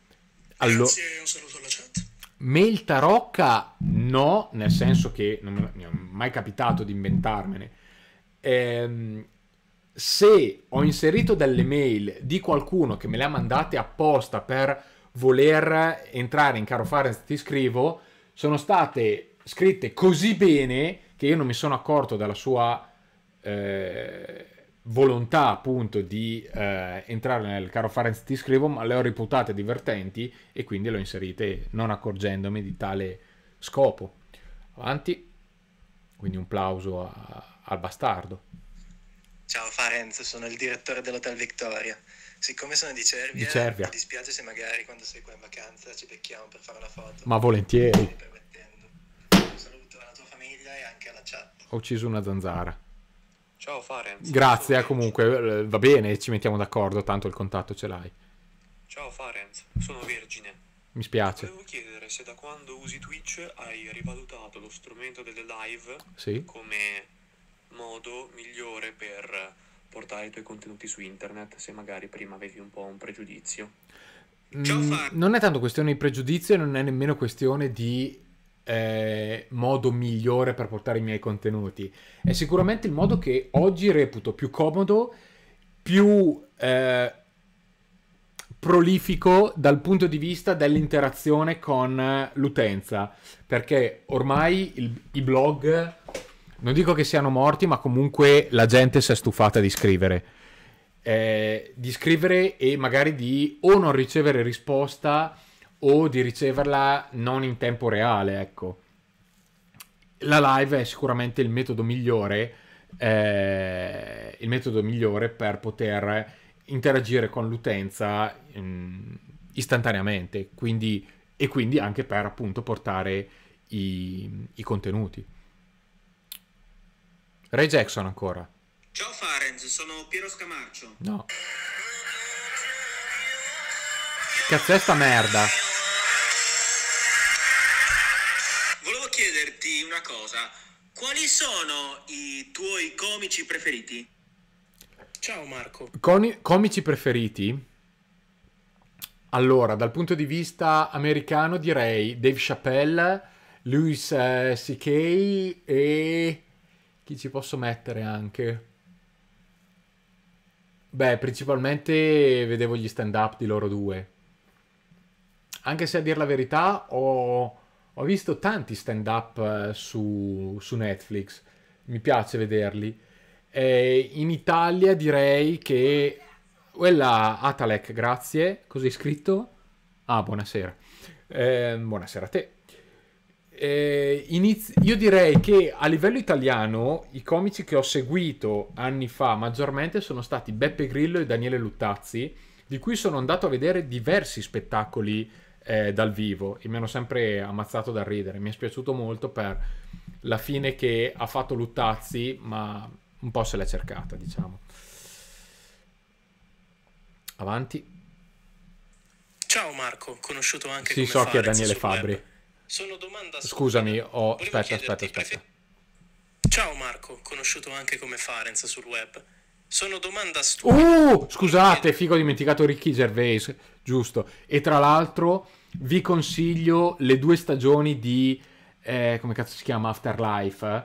Allora... Grazie e un saluto alla chat. Mail tarocca, no, nel senso che non mi è mai capitato di inventarmene. Ehm, se ho inserito delle mail di qualcuno che me le ha mandate apposta per voler entrare in Caro Farenz ti scrivo, sono state scritte così bene che io non mi sono accorto della sua... Eh, volontà appunto di eh, entrare nel caro Farenz ti scrivo, ma le ho reputate divertenti e quindi le ho inserite non accorgendomi di tale scopo. Avanti, quindi un plauso a, al bastardo. Ciao Farenz, sono il direttore dell'Hotel Victoria. Siccome sono di Cervia, di Cervia, mi dispiace se magari quando sei qua in vacanza ci becchiamo per fare una foto. Ma volentieri. Un saluto alla tua famiglia e anche alla chat. Ho ucciso una zanzara. Ciao Farenz. Grazie, eh, comunque eh, va bene, ci mettiamo d'accordo, tanto il contatto ce l'hai. Ciao Farenz, sono Vergine. Mi spiace. Volevo chiedere se da quando usi Twitch hai rivalutato lo strumento delle live sì. come modo migliore per portare i tuoi contenuti su internet, se magari prima avevi un po' un pregiudizio. Mm, non è tanto questione di pregiudizio, non è nemmeno questione di eh, modo migliore per portare i miei contenuti. È sicuramente il modo che oggi reputo più comodo, più eh, prolifico dal punto di vista dell'interazione con l'utenza, perché ormai il, i blog non dico che siano morti, ma comunque la gente si è stufata di scrivere. Eh, di scrivere e magari di o non ricevere risposta o di riceverla non in tempo reale, ecco. La live è sicuramente il metodo migliore, eh, il metodo migliore per poter interagire con l'utenza mh, mm, istantaneamente, quindi, e quindi anche per appunto portare i, i contenuti. Ray Jackson ancora. Ciao Farenz, sono Piero Scamarcio. No. Cazzo è sta merda? Volevo chiederti una cosa. Quali sono i tuoi comici preferiti? Ciao Marco. Con comici preferiti? Allora, dal punto di vista americano direi Dave Chappelle, Louis eh, C.K. e... Chi ci posso mettere anche? Beh, principalmente vedevo gli stand-up di loro due anche se a dire la verità ho, ho visto tanti stand-up eh, su, su Netflix, mi piace vederli. E in Italia direi che quella Atalek, grazie, cos'è scritto? Ah, buonasera. Eh, buonasera a te. Eh, iniz... Io direi che a livello italiano i comici che ho seguito anni fa maggiormente sono stati Beppe Grillo e Daniele Luttazzi, di cui sono andato a vedere diversi spettacoli eh, dal vivo e mi hanno sempre ammazzato dal ridere. Mi è spiaciuto molto per la fine che ha fatto Luttazzi, ma un po' se l'è cercata, diciamo. Avanti. Ciao Marco, conosciuto anche sì, come so Fares, che è Daniele Fabri. Sono domanda Scusami, ho... aspetta, aspetta, aspetta. Ciao Marco, conosciuto anche come Farenz sul web. Sono domanda stupida. Uh, scusate, figo, ho dimenticato Ricky Gervais, giusto. E tra l'altro vi consiglio le due stagioni di... Eh, come cazzo si chiama? Afterlife. Eh?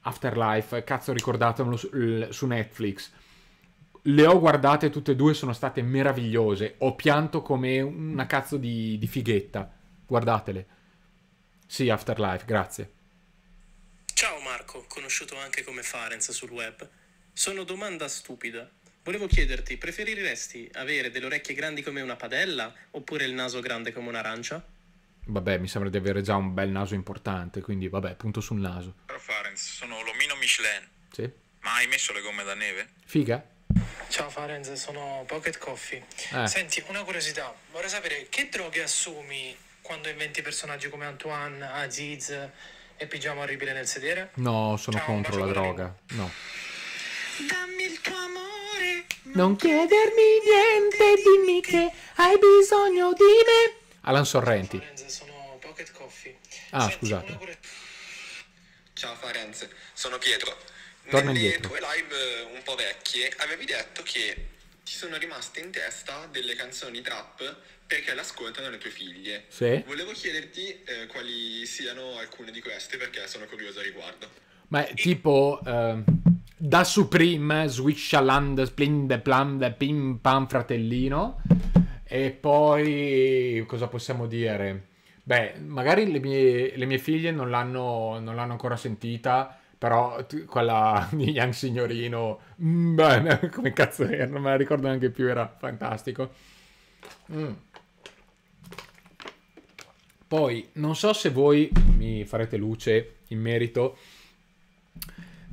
Afterlife, cazzo ricordatemelo su, su Netflix. Le ho guardate tutte e due, sono state meravigliose. Ho pianto come una cazzo di, di fighetta. Guardatele. Sì, Afterlife, grazie. Ciao Marco, conosciuto anche come Farenz sul web. Sono domanda stupida. Volevo chiederti, preferiresti avere delle orecchie grandi come una padella oppure il naso grande come un'arancia? Vabbè, mi sembra di avere già un bel naso importante, quindi vabbè, punto sul naso. Però Farenz, sono l'omino Michelin. Sì. Ma hai messo le gomme da neve? Figa. Ciao Farenz, sono Pocket Coffee. Eh. Senti, una curiosità, vorrei sapere che droghe assumi quando inventi personaggi come Antoine, Aziz e pigiamo Orribile nel sedere? No, sono Ciao, contro la droga, no. Dammi il tuo amore. Non chiedermi niente, dimmi che hai bisogno di me. Alan Sorrenti. Sono Pocket Coffee. Ah, Senti, scusate. Ciao Farenze, sono Pietro. Torna Nelle indietro. tue live eh, un po' vecchie avevi detto che ti sono rimaste in testa delle canzoni trap perché le ascoltano le tue figlie. Sì. Volevo chiederti eh, quali siano alcune di queste perché sono curioso a riguardo. Ma tipo... Uh da Supreme, Switch Land, Splinde, Plande, Pim Pam, fratellino. E poi cosa possiamo dire? Beh, magari le mie, le mie figlie non l'hanno, non l'hanno ancora sentita, però quella di Young Signorino, mm, beh, come cazzo era, non me la ricordo neanche più, era fantastico. Mm. Poi, non so se voi mi farete luce in merito,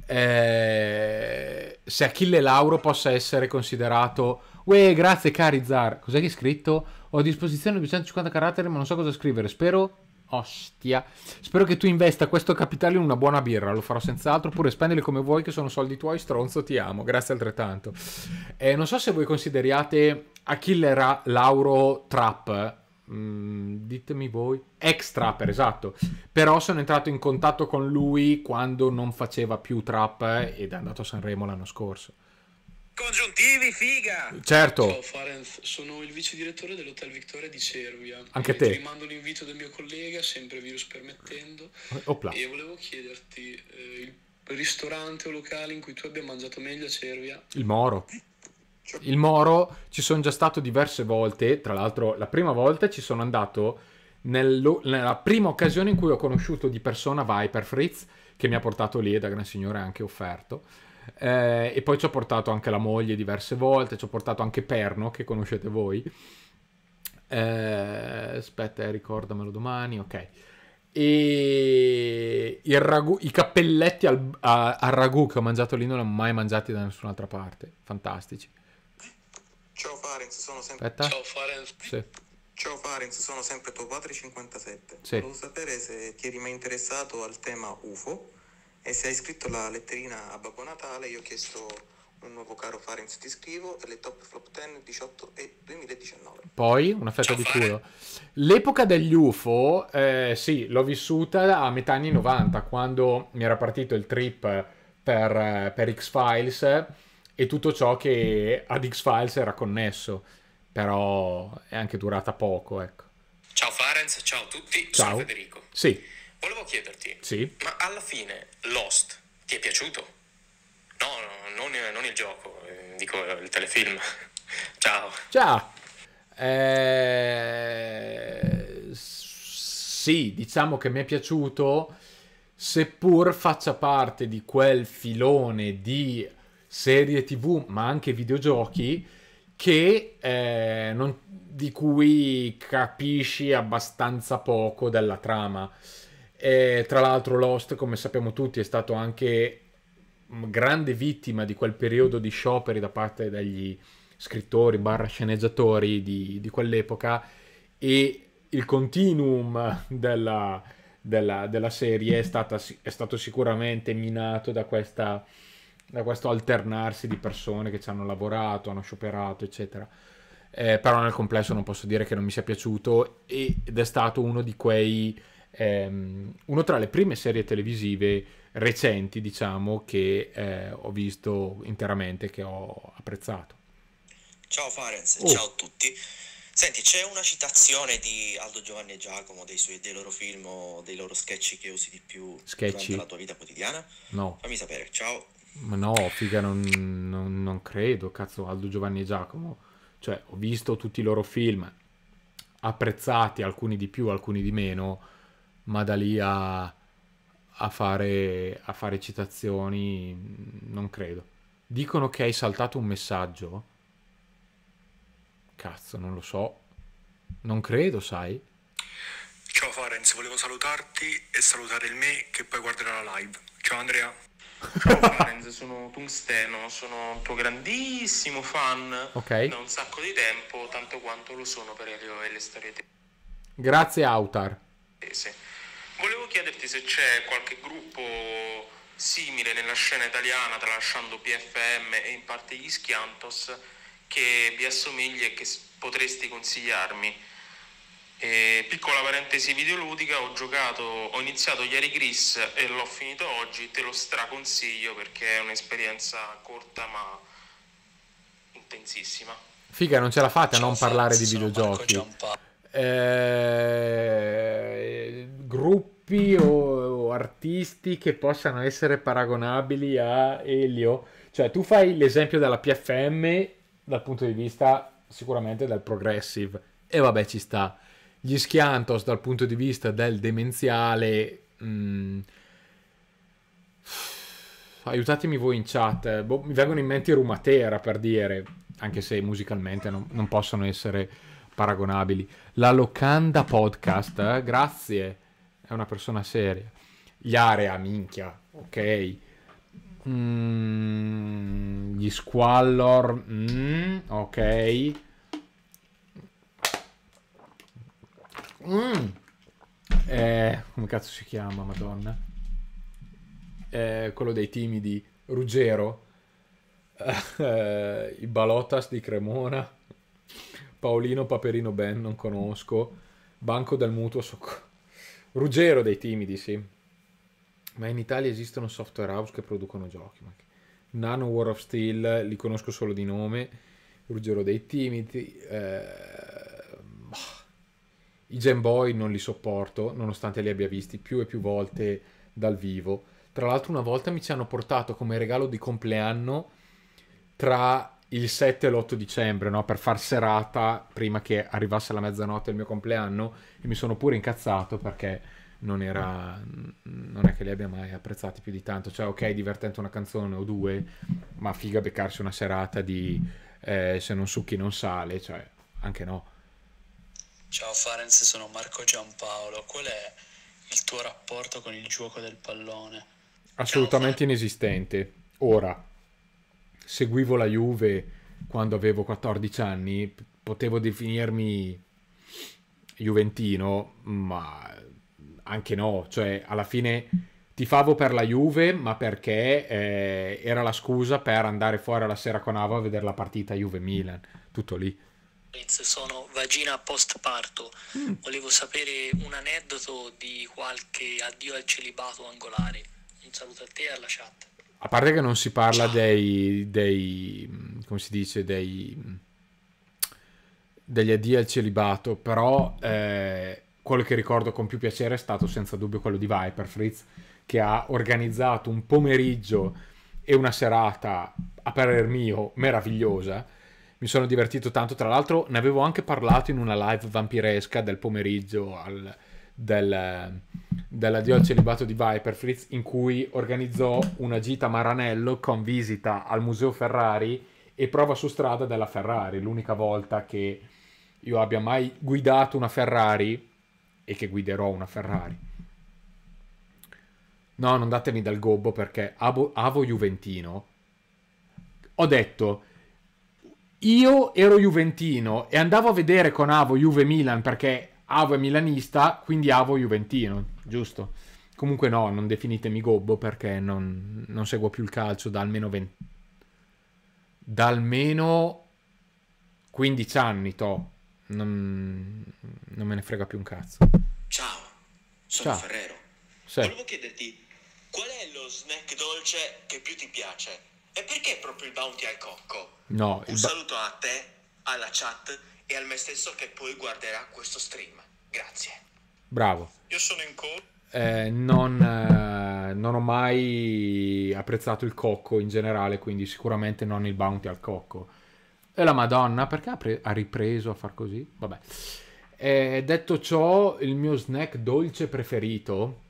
eh, se Achille Lauro possa essere considerato... Uè, grazie Carizar. Cos'è che hai scritto? Ho a disposizione 250 caratteri, ma non so cosa scrivere. Spero... Ostia. Spero che tu investa questo capitale in una buona birra, lo farò senz'altro, oppure spendili come vuoi che sono soldi tuoi, stronzo, ti amo. Grazie altrettanto. Eh, non so se voi consideriate Achille Ra- Lauro Trap Mm, ditemi voi, ex trapper, esatto. Però sono entrato in contatto con lui quando non faceva più trap eh, ed è andato a Sanremo l'anno scorso. Congiuntivi, figa! Certo. Ciao Farenz, sono il vice direttore dell'Hotel Vittoria di Cervia. Anche te. Ti rimando l'invito del mio collega, sempre virus permettendo. Oh, opla. E volevo chiederti eh, il ristorante o locale in cui tu abbia mangiato meglio a Cervia. Il Moro. Cioè, il Moro ci sono già stato diverse volte, tra l'altro la prima volta ci sono andato nella prima occasione in cui ho conosciuto di persona Viper Fritz, che mi ha portato lì e da Gran Signore anche offerto. Eh, e poi ci ho portato anche la moglie diverse volte, ci ho portato anche Perno, che conoscete voi. Eh, aspetta, eh, ricordamelo domani, ok. E ragù, i cappelletti al, a, al ragù che ho mangiato lì non li ho mai mangiati da nessun'altra parte. Fantastici. Ciao Farenz, sono sempre... Aspetta. Ciao Farenz. Sì. Ciao Farenz, sono sempre tuo padre 57. Sì. Volevo sapere se ti eri mai interessato al tema UFO e se hai scritto la letterina a Babbo Natale, io ho chiesto un nuovo caro Farenz ti scrivo le top flop 10 18 e 2019. Poi una fetta Ciao, di culo. L'epoca degli UFO, eh, sì, l'ho vissuta a metà anni 90 quando mi era partito il trip per, eh, per X-Files e tutto ciò che ad X-Files era connesso, però è anche durata poco, ecco. Ciao Farenz, ciao a tutti, ciao. sono Federico. Sì. Volevo chiederti, sì. ma alla fine Lost ti è piaciuto? No, no non, non, il gioco, eh, dico il telefilm. ciao. Ciao. Eh... Sì, diciamo che mi è piaciuto, seppur faccia parte di quel filone di serie tv, ma anche videogiochi, che, eh, non, di cui capisci abbastanza poco della trama. E, tra l'altro Lost, come sappiamo tutti, è stato anche grande vittima di quel periodo di scioperi da parte degli scrittori barra sceneggiatori di, di quell'epoca e il continuum della, della, della serie è, stata, è stato sicuramente minato da questa da questo alternarsi di persone che ci hanno lavorato, hanno scioperato, eccetera. Eh, però nel complesso non posso dire che non mi sia piaciuto ed è stato uno di quei... Ehm, uno tra le prime serie televisive recenti, diciamo, che eh, ho visto interamente, che ho apprezzato. Ciao Farenz, oh. ciao a tutti. Senti, c'è una citazione di Aldo Giovanni e Giacomo dei, suoi, dei loro film o dei loro sketch che usi di più sketchy. durante la tua vita quotidiana? No. Fammi sapere, ciao. Ma no, figa, non, non, non credo, cazzo, Aldo Giovanni e Giacomo. Cioè, ho visto tutti i loro film, apprezzati, alcuni di più, alcuni di meno, ma da lì a, a, fare, a fare citazioni non credo. Dicono che hai saltato un messaggio? Cazzo, non lo so. Non credo, sai? Ciao Farenz, volevo salutarti e salutare il me che poi guarderà la live. Ciao Andrea. Ciao Lorenz, sono Tungsteno, sono un tuo grandissimo fan okay. da un sacco di tempo, tanto quanto lo sono per Elio e le storie tese. Grazie Autar. Eh, Volevo chiederti se c'è qualche gruppo simile nella scena italiana, tralasciando PFM e in parte gli Schiantos, che vi assomigli e che potresti consigliarmi e piccola parentesi videoludica, ho giocato, ho iniziato ieri Gris e l'ho finito oggi, te lo straconsiglio perché è un'esperienza corta ma intensissima. Figa, non ce la fate a non parlare di videogiochi. Eh, gruppi o, o artisti che possano essere paragonabili a Elio. Cioè, tu fai l'esempio della PFM dal punto di vista sicuramente del progressive. E vabbè, ci sta gli schiantos dal punto di vista del demenziale... Mh, mm, aiutatemi voi in chat, boh, mi vengono in mente i Rumatera per dire, anche se musicalmente non, non possono essere paragonabili. La Locanda Podcast, eh? grazie, è una persona seria. Gli Area, minchia, ok. Mm, gli Squallor, mm, ok. Mm. Eh, come cazzo si chiama, madonna? Eh, quello dei timidi, Ruggero, eh, i Balotas di Cremona, Paolino Paperino Ben, non conosco, Banco del Mutuo Soccorso. Ruggero dei timidi, sì. Ma in Italia esistono software house che producono giochi. Ma... Nano War of Steel, li conosco solo di nome. Ruggero dei timidi. Eh... I Game Boy non li sopporto, nonostante li abbia visti più e più volte dal vivo. Tra l'altro una volta mi ci hanno portato come regalo di compleanno tra il 7 e l'8 dicembre, no? per far serata prima che arrivasse la mezzanotte il mio compleanno e mi sono pure incazzato perché non era non è che li abbia mai apprezzati più di tanto, cioè ok, divertente una canzone o due, ma figa beccarsi una serata di eh, se non succhi non sale, cioè anche no. Ciao Farenz, sono Marco Giampaolo. Qual è il tuo rapporto con il gioco del pallone? Assolutamente Ciao, inesistente. Ora, seguivo la Juve quando avevo 14 anni, potevo definirmi juventino, ma anche no, cioè alla fine ti favo per la Juve, ma perché eh, era la scusa per andare fuori alla sera con Ava a vedere la partita Juve-Milan, tutto lì. Lopez, sono vagina post parto. Mm. Volevo sapere un aneddoto di qualche addio al celibato angolare. Un saluto a te e alla chat. A parte che non si parla Ciao. dei, dei. Mm, come si dice? dei mm, degli addio al celibato, però eh, quello che ricordo con più piacere è stato senza dubbio quello di Viper Fritz, che ha organizzato un pomeriggio e una serata, a parer mio, meravigliosa, mi sono divertito tanto. Tra l'altro, ne avevo anche parlato in una live vampiresca del pomeriggio al, del, dell'addio al celibato di Viperfritz, in cui organizzò una gita a Maranello con visita al Museo Ferrari e prova su strada della Ferrari. L'unica volta che io abbia mai guidato una Ferrari e che guiderò una Ferrari. No, non datemi dal gobbo perché avo, avo Juventino. Ho detto, io ero juventino e andavo a vedere con Avo Juve Milan perché Avo è milanista, quindi Avo juventino, giusto? Comunque no, non definitemi gobbo perché non, non seguo più il calcio da almeno 20... Da almeno 15 anni, to. Non, non me ne frega più un cazzo. Ciao, sono Ciao. Ferrero. Sì. Volevo chiederti, qual è lo snack dolce che più ti piace? E perché proprio il bounty al cocco? No, Un saluto a te, alla chat e al me stesso che poi guarderà questo stream. Grazie. Bravo. Io sono in call. Eh, non, eh, non, ho mai apprezzato il cocco in generale, quindi sicuramente non il bounty al cocco. E la Madonna, perché ha, pre- ha ripreso a far così? Vabbè. Eh, detto ciò, il mio snack dolce preferito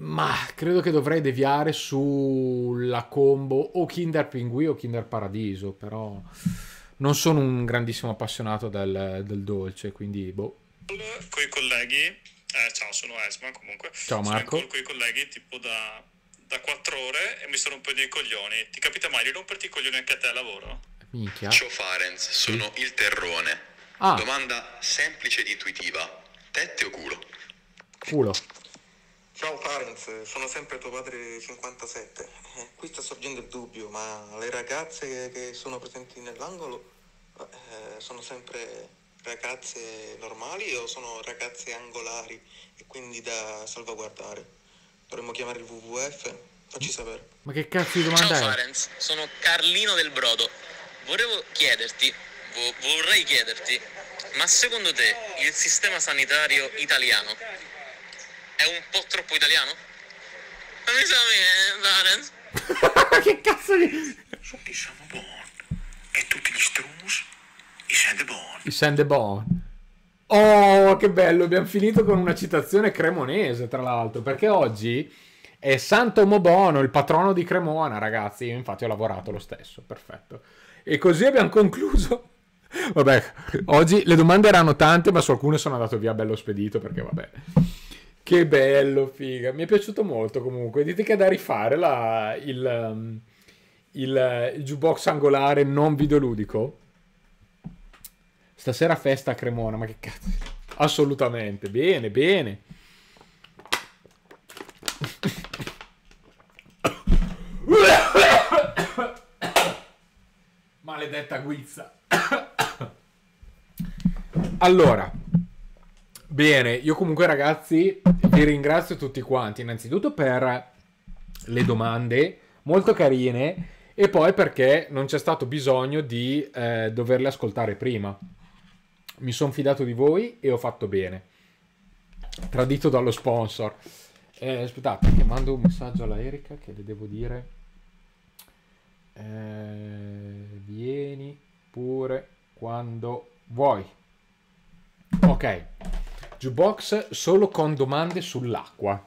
Ma credo che dovrei deviare sulla combo o Kinder Pinguì o Kinder Paradiso, però non sono un grandissimo appassionato del, del dolce, quindi boh. Con i colleghi, eh, ciao, sono Esma comunque. Ciao Marco. Sono con i colleghi tipo da, da 4 ore e mi sono un po' dei coglioni. Ti capita mai di romperti i coglioni anche a te al lavoro? Minchia. Ciao Farenz, sono sì. il terrone. Ah. Domanda semplice ed intuitiva. Tette o culo? Culo. Ciao Clarence, sono sempre tuo padre 57. Eh, qui sta sorgendo il dubbio, ma le ragazze che sono presenti nell'angolo eh, sono sempre ragazze normali o sono ragazze angolari e quindi da salvaguardare? Dovremmo chiamare il WWF? Facci sapere. Ma che cazzo di domanda Ciao è? Clarence, sono Carlino del Brodo. Volevo chiederti, vo- vorrei chiederti, ma secondo te il sistema sanitario italiano è un po' troppo italiano? Non mi sa me, eh, Che cazzo di... Tutti siamo buoni. E tutti gli strums, i sende buoni. I sende buoni. Oh, che bello, abbiamo finito con una citazione cremonese, tra l'altro, perché oggi è Santo Mobono, il patrono di Cremona, ragazzi. Io infatti ho lavorato lo stesso, perfetto. E così abbiamo concluso. Vabbè, oggi le domande erano tante, ma su alcune sono andato via bello spedito perché vabbè. Che bello, figa. Mi è piaciuto molto comunque. Dite che è da rifare la, il, um, il, il, jukebox angolare non videoludico. Stasera festa a Cremona, ma che cazzo. Assolutamente. Bene, bene. Maledetta guizza. allora. Bene, io comunque ragazzi vi ringrazio tutti quanti, innanzitutto per le domande molto carine e poi perché non c'è stato bisogno di eh, doverle ascoltare prima. Mi sono fidato di voi e ho fatto bene. Tradito dallo sponsor. Eh, aspettate, che mando un messaggio alla Erika che le devo dire. Eh, vieni pure quando vuoi. Ok. Jukebox solo con domande sull'acqua.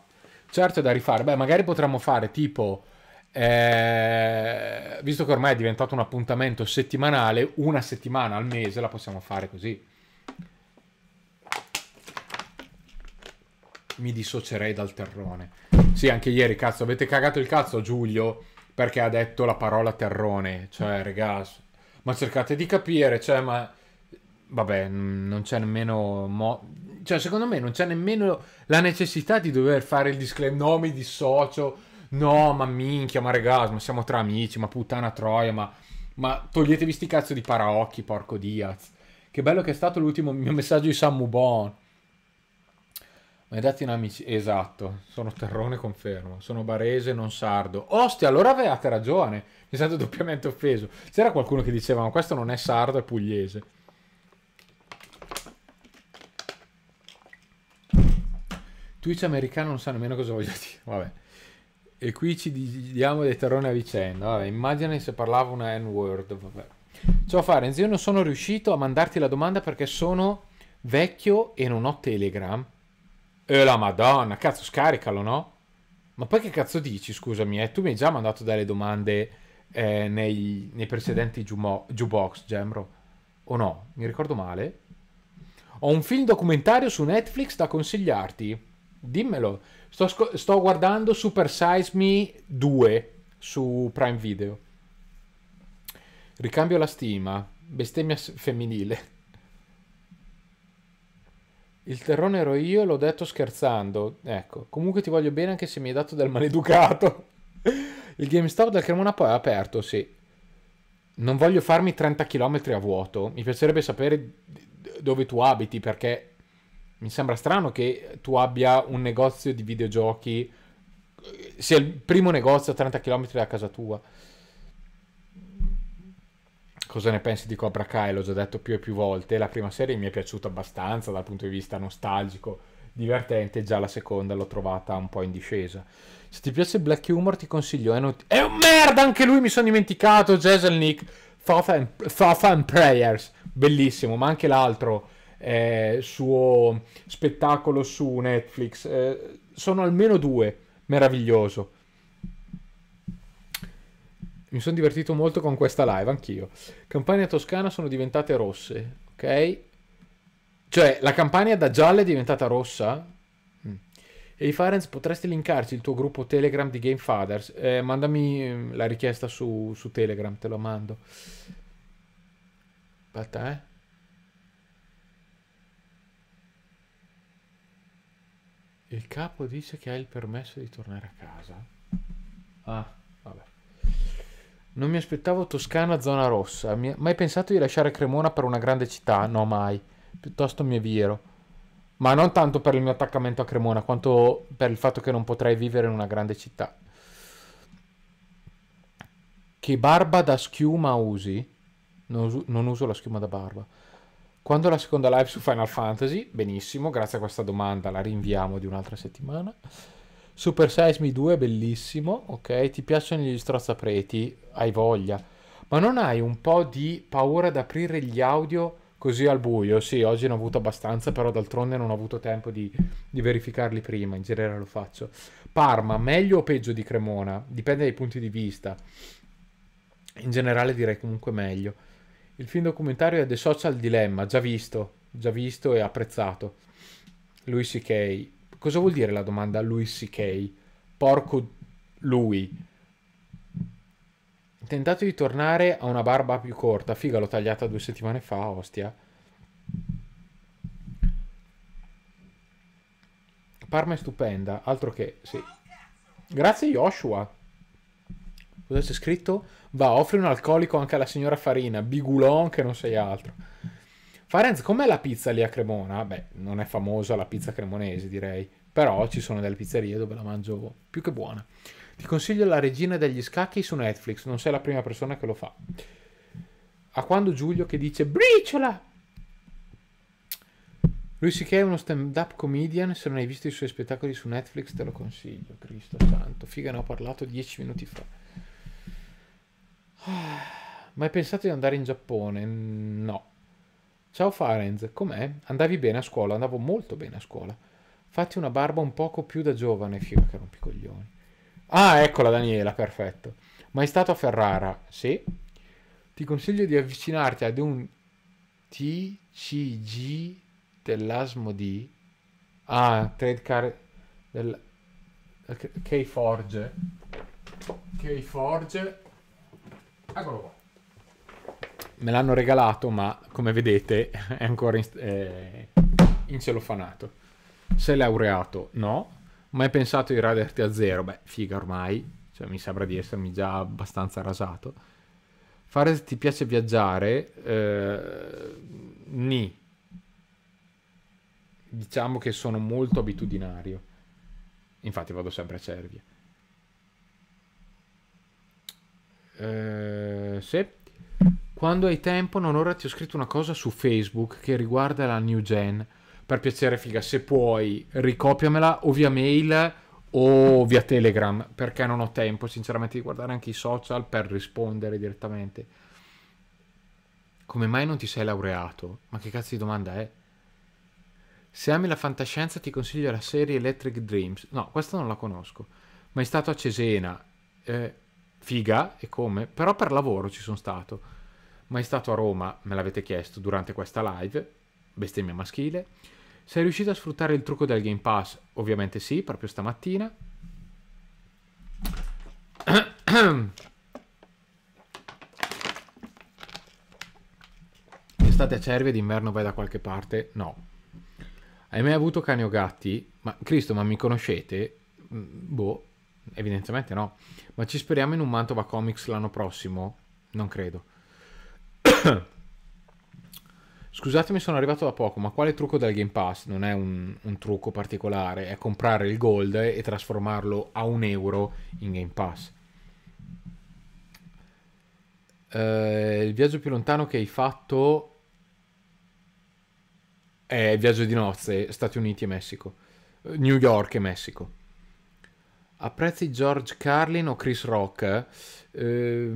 Certo è da rifare, beh magari potremmo fare tipo, eh, visto che ormai è diventato un appuntamento settimanale, una settimana al mese la possiamo fare così. Mi dissocierei dal terrone. Sì, anche ieri, cazzo, avete cagato il cazzo a Giulio perché ha detto la parola terrone. Cioè, ragazzi, ma cercate di capire, cioè, ma... Vabbè, non c'è nemmeno... Mo cioè, secondo me non c'è nemmeno la necessità di dover fare il disclaimer, nomi di socio. no, ma minchia, ma regas, ma siamo tra amici, ma puttana troia, ma, ma toglietevi sti cazzo di paraocchi, porco Diaz. Che bello che è stato l'ultimo mio messaggio di Samu Bon. Ma è dato in amici... Esatto, sono terrone, confermo. Sono barese, non sardo. Ostia, allora avevate ragione. Mi sento doppiamente offeso. C'era qualcuno che diceva, ma questo non è sardo, è pugliese. Twitch americano non sa nemmeno cosa voglio dire. Vabbè. E qui ci diamo dei terroni a vicenda. Vabbè, immagina se parlava una N-word. Vabbè. Ciao Farenz, io non sono riuscito a mandarti la domanda perché sono vecchio e non ho Telegram. E la madonna, cazzo, scaricalo, no? Ma poi che cazzo dici, scusami? Eh? Tu mi hai già mandato delle domande eh, nei, nei, precedenti jukebox, Gemro. O no? Mi ricordo male? Ho un film documentario su Netflix da consigliarti. Dimmelo. Sto, sto guardando Super Size Me 2 su Prime Video. Ricambio la stima. Bestemmia femminile. Il terrone ero io, l'ho detto scherzando. Ecco, comunque ti voglio bene anche se mi hai dato del maleducato. Il GameStop del Cremona poi è aperto, sì. Non voglio farmi 30 km a vuoto. Mi piacerebbe sapere dove tu abiti perché mi sembra strano che tu abbia un negozio di videogiochi, sia il primo negozio a 30 km da casa tua. Cosa ne pensi di Cobra Kai? L'ho già detto più e più volte, la prima serie mi è piaciuta abbastanza dal punto di vista nostalgico, divertente, già la seconda l'ho trovata un po' in discesa. Se ti piace Black Humor ti consiglio... È, not- è un merda, anche lui mi sono dimenticato, Jezelnik, Thought and, Thought and Prayers, bellissimo, ma anche l'altro eh, suo spettacolo su Netflix. Eh, sono almeno due, meraviglioso. Mi sono divertito molto con questa live, anch'io. Campania toscana sono diventate rosse, ok? Cioè, la campagna da gialla è diventata rossa? Mm. Ehi Farenz, potresti linkarci il tuo gruppo Telegram di Game Fathers? Eh, mandami mm, la richiesta su, su, Telegram, te lo mando. Aspetta, eh. Il capo dice che hai il permesso di tornare a casa. Ah, vabbè. Non mi aspettavo Toscana zona rossa. Mi... Mai pensato di lasciare Cremona per una grande città? No, mai. Piuttosto mi avviero. Ma non tanto per il mio attaccamento a Cremona, quanto per il fatto che non potrei vivere in una grande città. Che barba da schiuma usi? non uso, non uso la schiuma da barba. Quando la seconda live su Final Fantasy? Benissimo, grazie a questa domanda la rinviamo di un'altra settimana. Super Size Me 2, bellissimo, ok? Ti piacciono gli strozzapreti? Hai voglia. Ma non hai un po' di paura ad aprire gli audio così al buio? Sì, oggi ne ho avuto abbastanza, però d'altronde non ho avuto tempo di, di verificarli prima, in generale lo faccio. Parma, meglio o peggio di Cremona? Dipende dai punti di vista. In generale direi comunque meglio. Il film documentario è The Social Dilemma, già visto, già visto e apprezzato. Louis C.K. Cosa vuol dire la domanda Louis C.K.? Porco lui. Tentato di tornare a una barba più corta. Figa, l'ho tagliata due settimane fa, ostia. Parma è stupenda, altro che... Sì. Grazie Joshua. Cosa c'è scritto? Va, offri un alcolico anche alla signora Farina, bigulon che non sei altro. Farenz, com'è la pizza lì a Cremona? Beh, non è famosa la pizza cremonese, direi. Però ci sono delle pizzerie dove la mangio più che buona. Ti consiglio La regina degli scacchi su Netflix, non sei la prima persona che lo fa. A quando Giulio che dice Briciola! Lui si è uno stand-up comedian, se non hai visto i suoi spettacoli su Netflix te lo consiglio, Cristo santo. Figa ne ho parlato dieci minuti fa. Mai pensato di andare in Giappone? Mm, no. Ciao Farenz, com'è? Andavi bene a scuola? Andavo molto bene a scuola. Fatti una barba un poco più da giovane, figa che rompicoglioni. Ah, eccola Daniela, perfetto. Mai stato a Ferrara? Sì. Ti consiglio di avvicinarti ad un TCG dell'Asmo Ah, trade card del... K-Forge. K-Forge Eccolo qua. Me l'hanno regalato, ma come vedete è ancora in, eh, incelofanato. Se laureato? No. Ma hai pensato di raderti a zero? Beh, figa ormai. Cioè, mi sembra di essermi già abbastanza rasato. Fare se ti piace viaggiare? Eh, ni. Diciamo che sono molto abitudinario. Infatti vado sempre a Cervia. Eh, sì. quando hai tempo, non ora ti ho scritto una cosa su Facebook che riguarda la new gen. Per piacere, figa, se puoi, ricopiamela o via mail o via Telegram, perché non ho tempo, sinceramente, di guardare anche i social per rispondere direttamente. Come mai non ti sei laureato? Ma che cazzo di domanda è? Se ami la fantascienza ti consiglio la serie Electric Dreams. No, questa non la conosco. Ma è stato a Cesena. Eh, figa e come, però per lavoro ci sono stato. Ma è stato a Roma, me l'avete chiesto durante questa live, bestemmia maschile. Sei riuscito a sfruttare il trucco del Game Pass? Ovviamente sì, proprio stamattina. Estate acerbe d'inverno vai da qualche parte? No. Hai mai avuto cani o gatti? Ma Cristo, ma mi conoscete? Mm, boh, evidentemente no. Ma ci speriamo in un Mantova Comics l'anno prossimo? Non credo. Scusatemi, sono arrivato da poco, ma quale trucco del Game Pass? Non è un, un, trucco particolare, è comprare il gold e trasformarlo a un euro in Game Pass. Eh, il viaggio più lontano che hai fatto è il viaggio di nozze, Stati Uniti e Messico, New York e Messico. Apprezzi George Carlin o Chris Rock? Eh,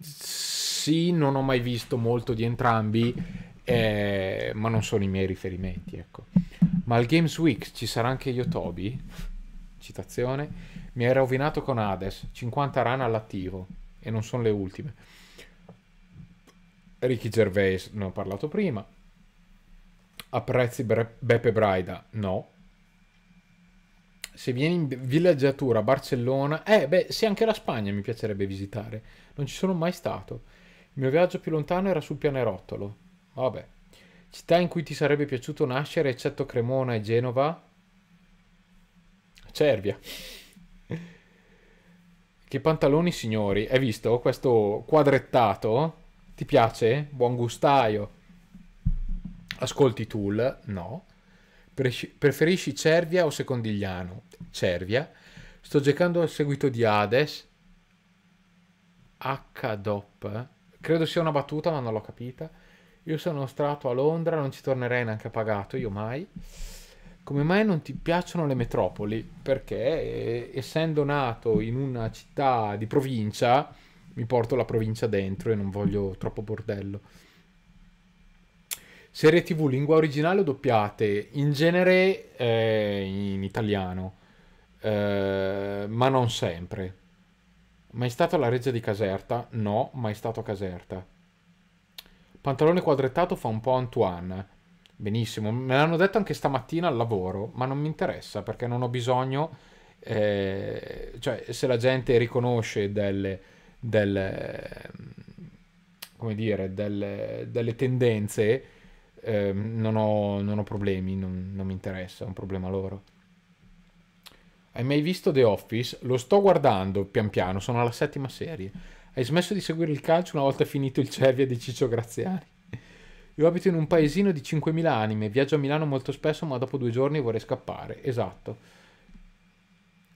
sì, non ho mai visto molto di entrambi, eh, ma non sono i miei riferimenti, ecco. Ma al Games Week ci sarà anche io, Yotobi? Citazione. Mi hai rovinato con Hades, 50 run all'attivo, e non sono le ultime. Ricky Gervais, ne ho parlato prima. Apprezzi Beppe Braida? No se vieni in villaggiatura, Barcellona, eh beh, sì, anche la Spagna mi piacerebbe visitare. Non ci sono mai stato. Il mio viaggio più lontano era sul pianerottolo. Vabbè. Città in cui ti sarebbe piaciuto nascere, eccetto Cremona e Genova? Cervia. che pantaloni, signori. Hai visto questo quadrettato? Ti piace? Buon gustaio. Ascolti Tool? No. Preferisci Cervia o Secondigliano? Cervia. Sto giocando al seguito di Hades. H-Dop. Credo sia una battuta, ma non l'ho capita. Io sono stato a Londra, non ci tornerei neanche pagato, io mai. Come mai non ti piacciono le metropoli? Perché eh, essendo nato in una città di provincia, mi porto la provincia dentro e non voglio troppo bordello. Serie TV, lingua originale o doppiate? In genere eh, in italiano. Eh, ma non sempre. Mai stato alla reggia di Caserta? No, mai stato a Caserta. Pantalone quadrettato fa un po' Antoine. Benissimo, me l'hanno detto anche stamattina al lavoro, ma non mi interessa perché non ho bisogno... Eh, cioè, se la gente riconosce delle... delle come dire, delle, delle tendenze, eh, non, ho, non, ho, problemi, non, non mi interessa, è un problema loro. Hai mai visto The Office? Lo sto guardando pian piano, sono alla settima serie. Hai smesso di seguire il calcio una volta finito il Cervia di Ciccio Graziani. Io abito in un paesino di 5.000 anime, viaggio a Milano molto spesso, ma dopo due giorni vorrei scappare. Esatto.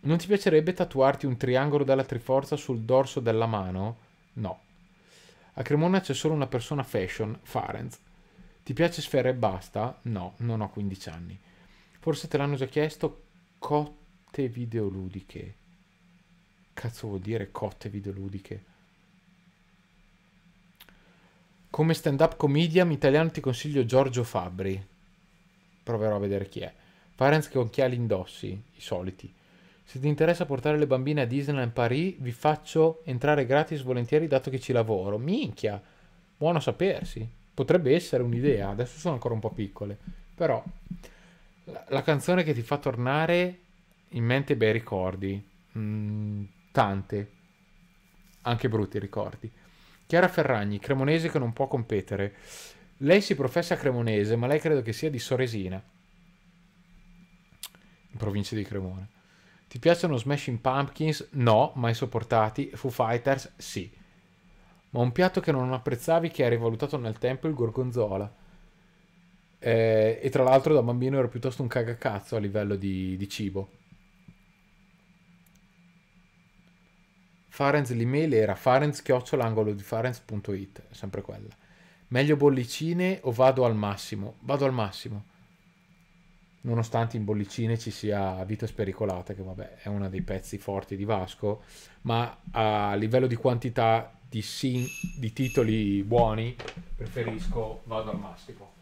Non ti piacerebbe tatuarti un triangolo della Triforza sul dorso della mano? No. A Cremona c'è solo una persona fashion, Farenz. Ti piace Sfera e basta? No, non ho 15 anni. Forse te l'hanno già chiesto, cotto cotte videoludiche. Cazzo vuol dire cotte videoludiche? Come stand-up comedian italiano ti consiglio Giorgio Fabri. Proverò a vedere chi è. Parents che occhiali indossi, i soliti. Se ti interessa portare le bambine a Disneyland Paris, vi faccio entrare gratis volentieri dato che ci lavoro. Minchia, buono a sapersi. Potrebbe essere un'idea, adesso sono ancora un po' piccole. Però la, la canzone che ti fa tornare in mente bei ricordi, mm, tante, anche brutti ricordi. Chiara Ferragni, cremonese che non può competere. Lei si professa cremonese, ma lei credo che sia di Soresina, in provincia di Cremona. Ti piacciono Smashing Pumpkins? No, mai sopportati. Foo Fighters? Sì. Ma un piatto che non apprezzavi che hai rivalutato nel tempo il gorgonzola. Eh, e tra l'altro da bambino ero piuttosto un cagacazzo a livello di, di cibo. Farenz l'email era farenz-angolo di farenz.it, sempre quella. Meglio bollicine o vado al massimo? Vado al massimo. Nonostante in bollicine ci sia Vita Spericolata, che vabbè è uno dei pezzi forti di Vasco, ma a livello di quantità di, sin, di titoli buoni preferisco vado al massimo.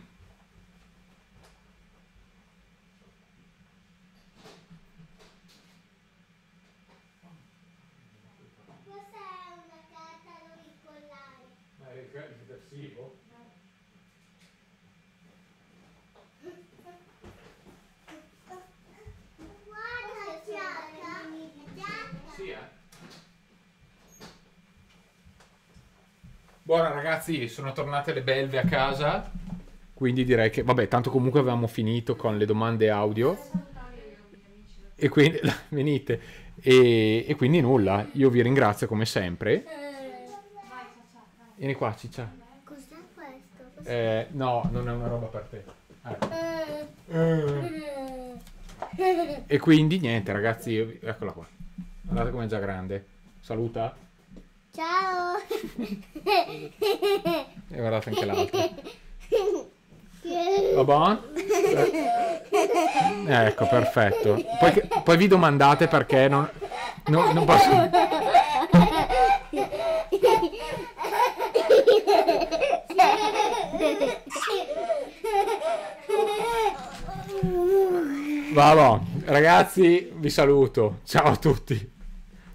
Buona ragazzi, sono tornate le belve a casa. Quindi direi che, vabbè, tanto comunque avevamo finito con le domande audio. E quindi, venite. E, e quindi nulla, io vi ringrazio come sempre. Vieni qua, ciccia. Cos'è questo? Eh, no, non è una roba per te. Eh. eh. E quindi niente ragazzi, eccola qua. Guardate com'è già grande. Saluta. Ciao! e guardate anche l'altro. Va buon? Eh, ecco, perfetto. Poi, poi, vi domandate perché non, no, non posso... Vabbè, ragazzi, vi saluto. Ciao a tutti.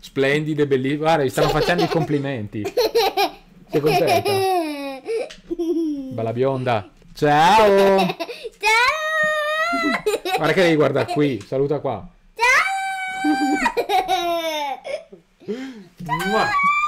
Splendide, bellissime. Guarda, vi stanno facendo i complimenti. Sei contenta? Bella bionda. Ciao! Ciao! Guarda che devi guardare qui, saluta qua. Ciao! Ciao!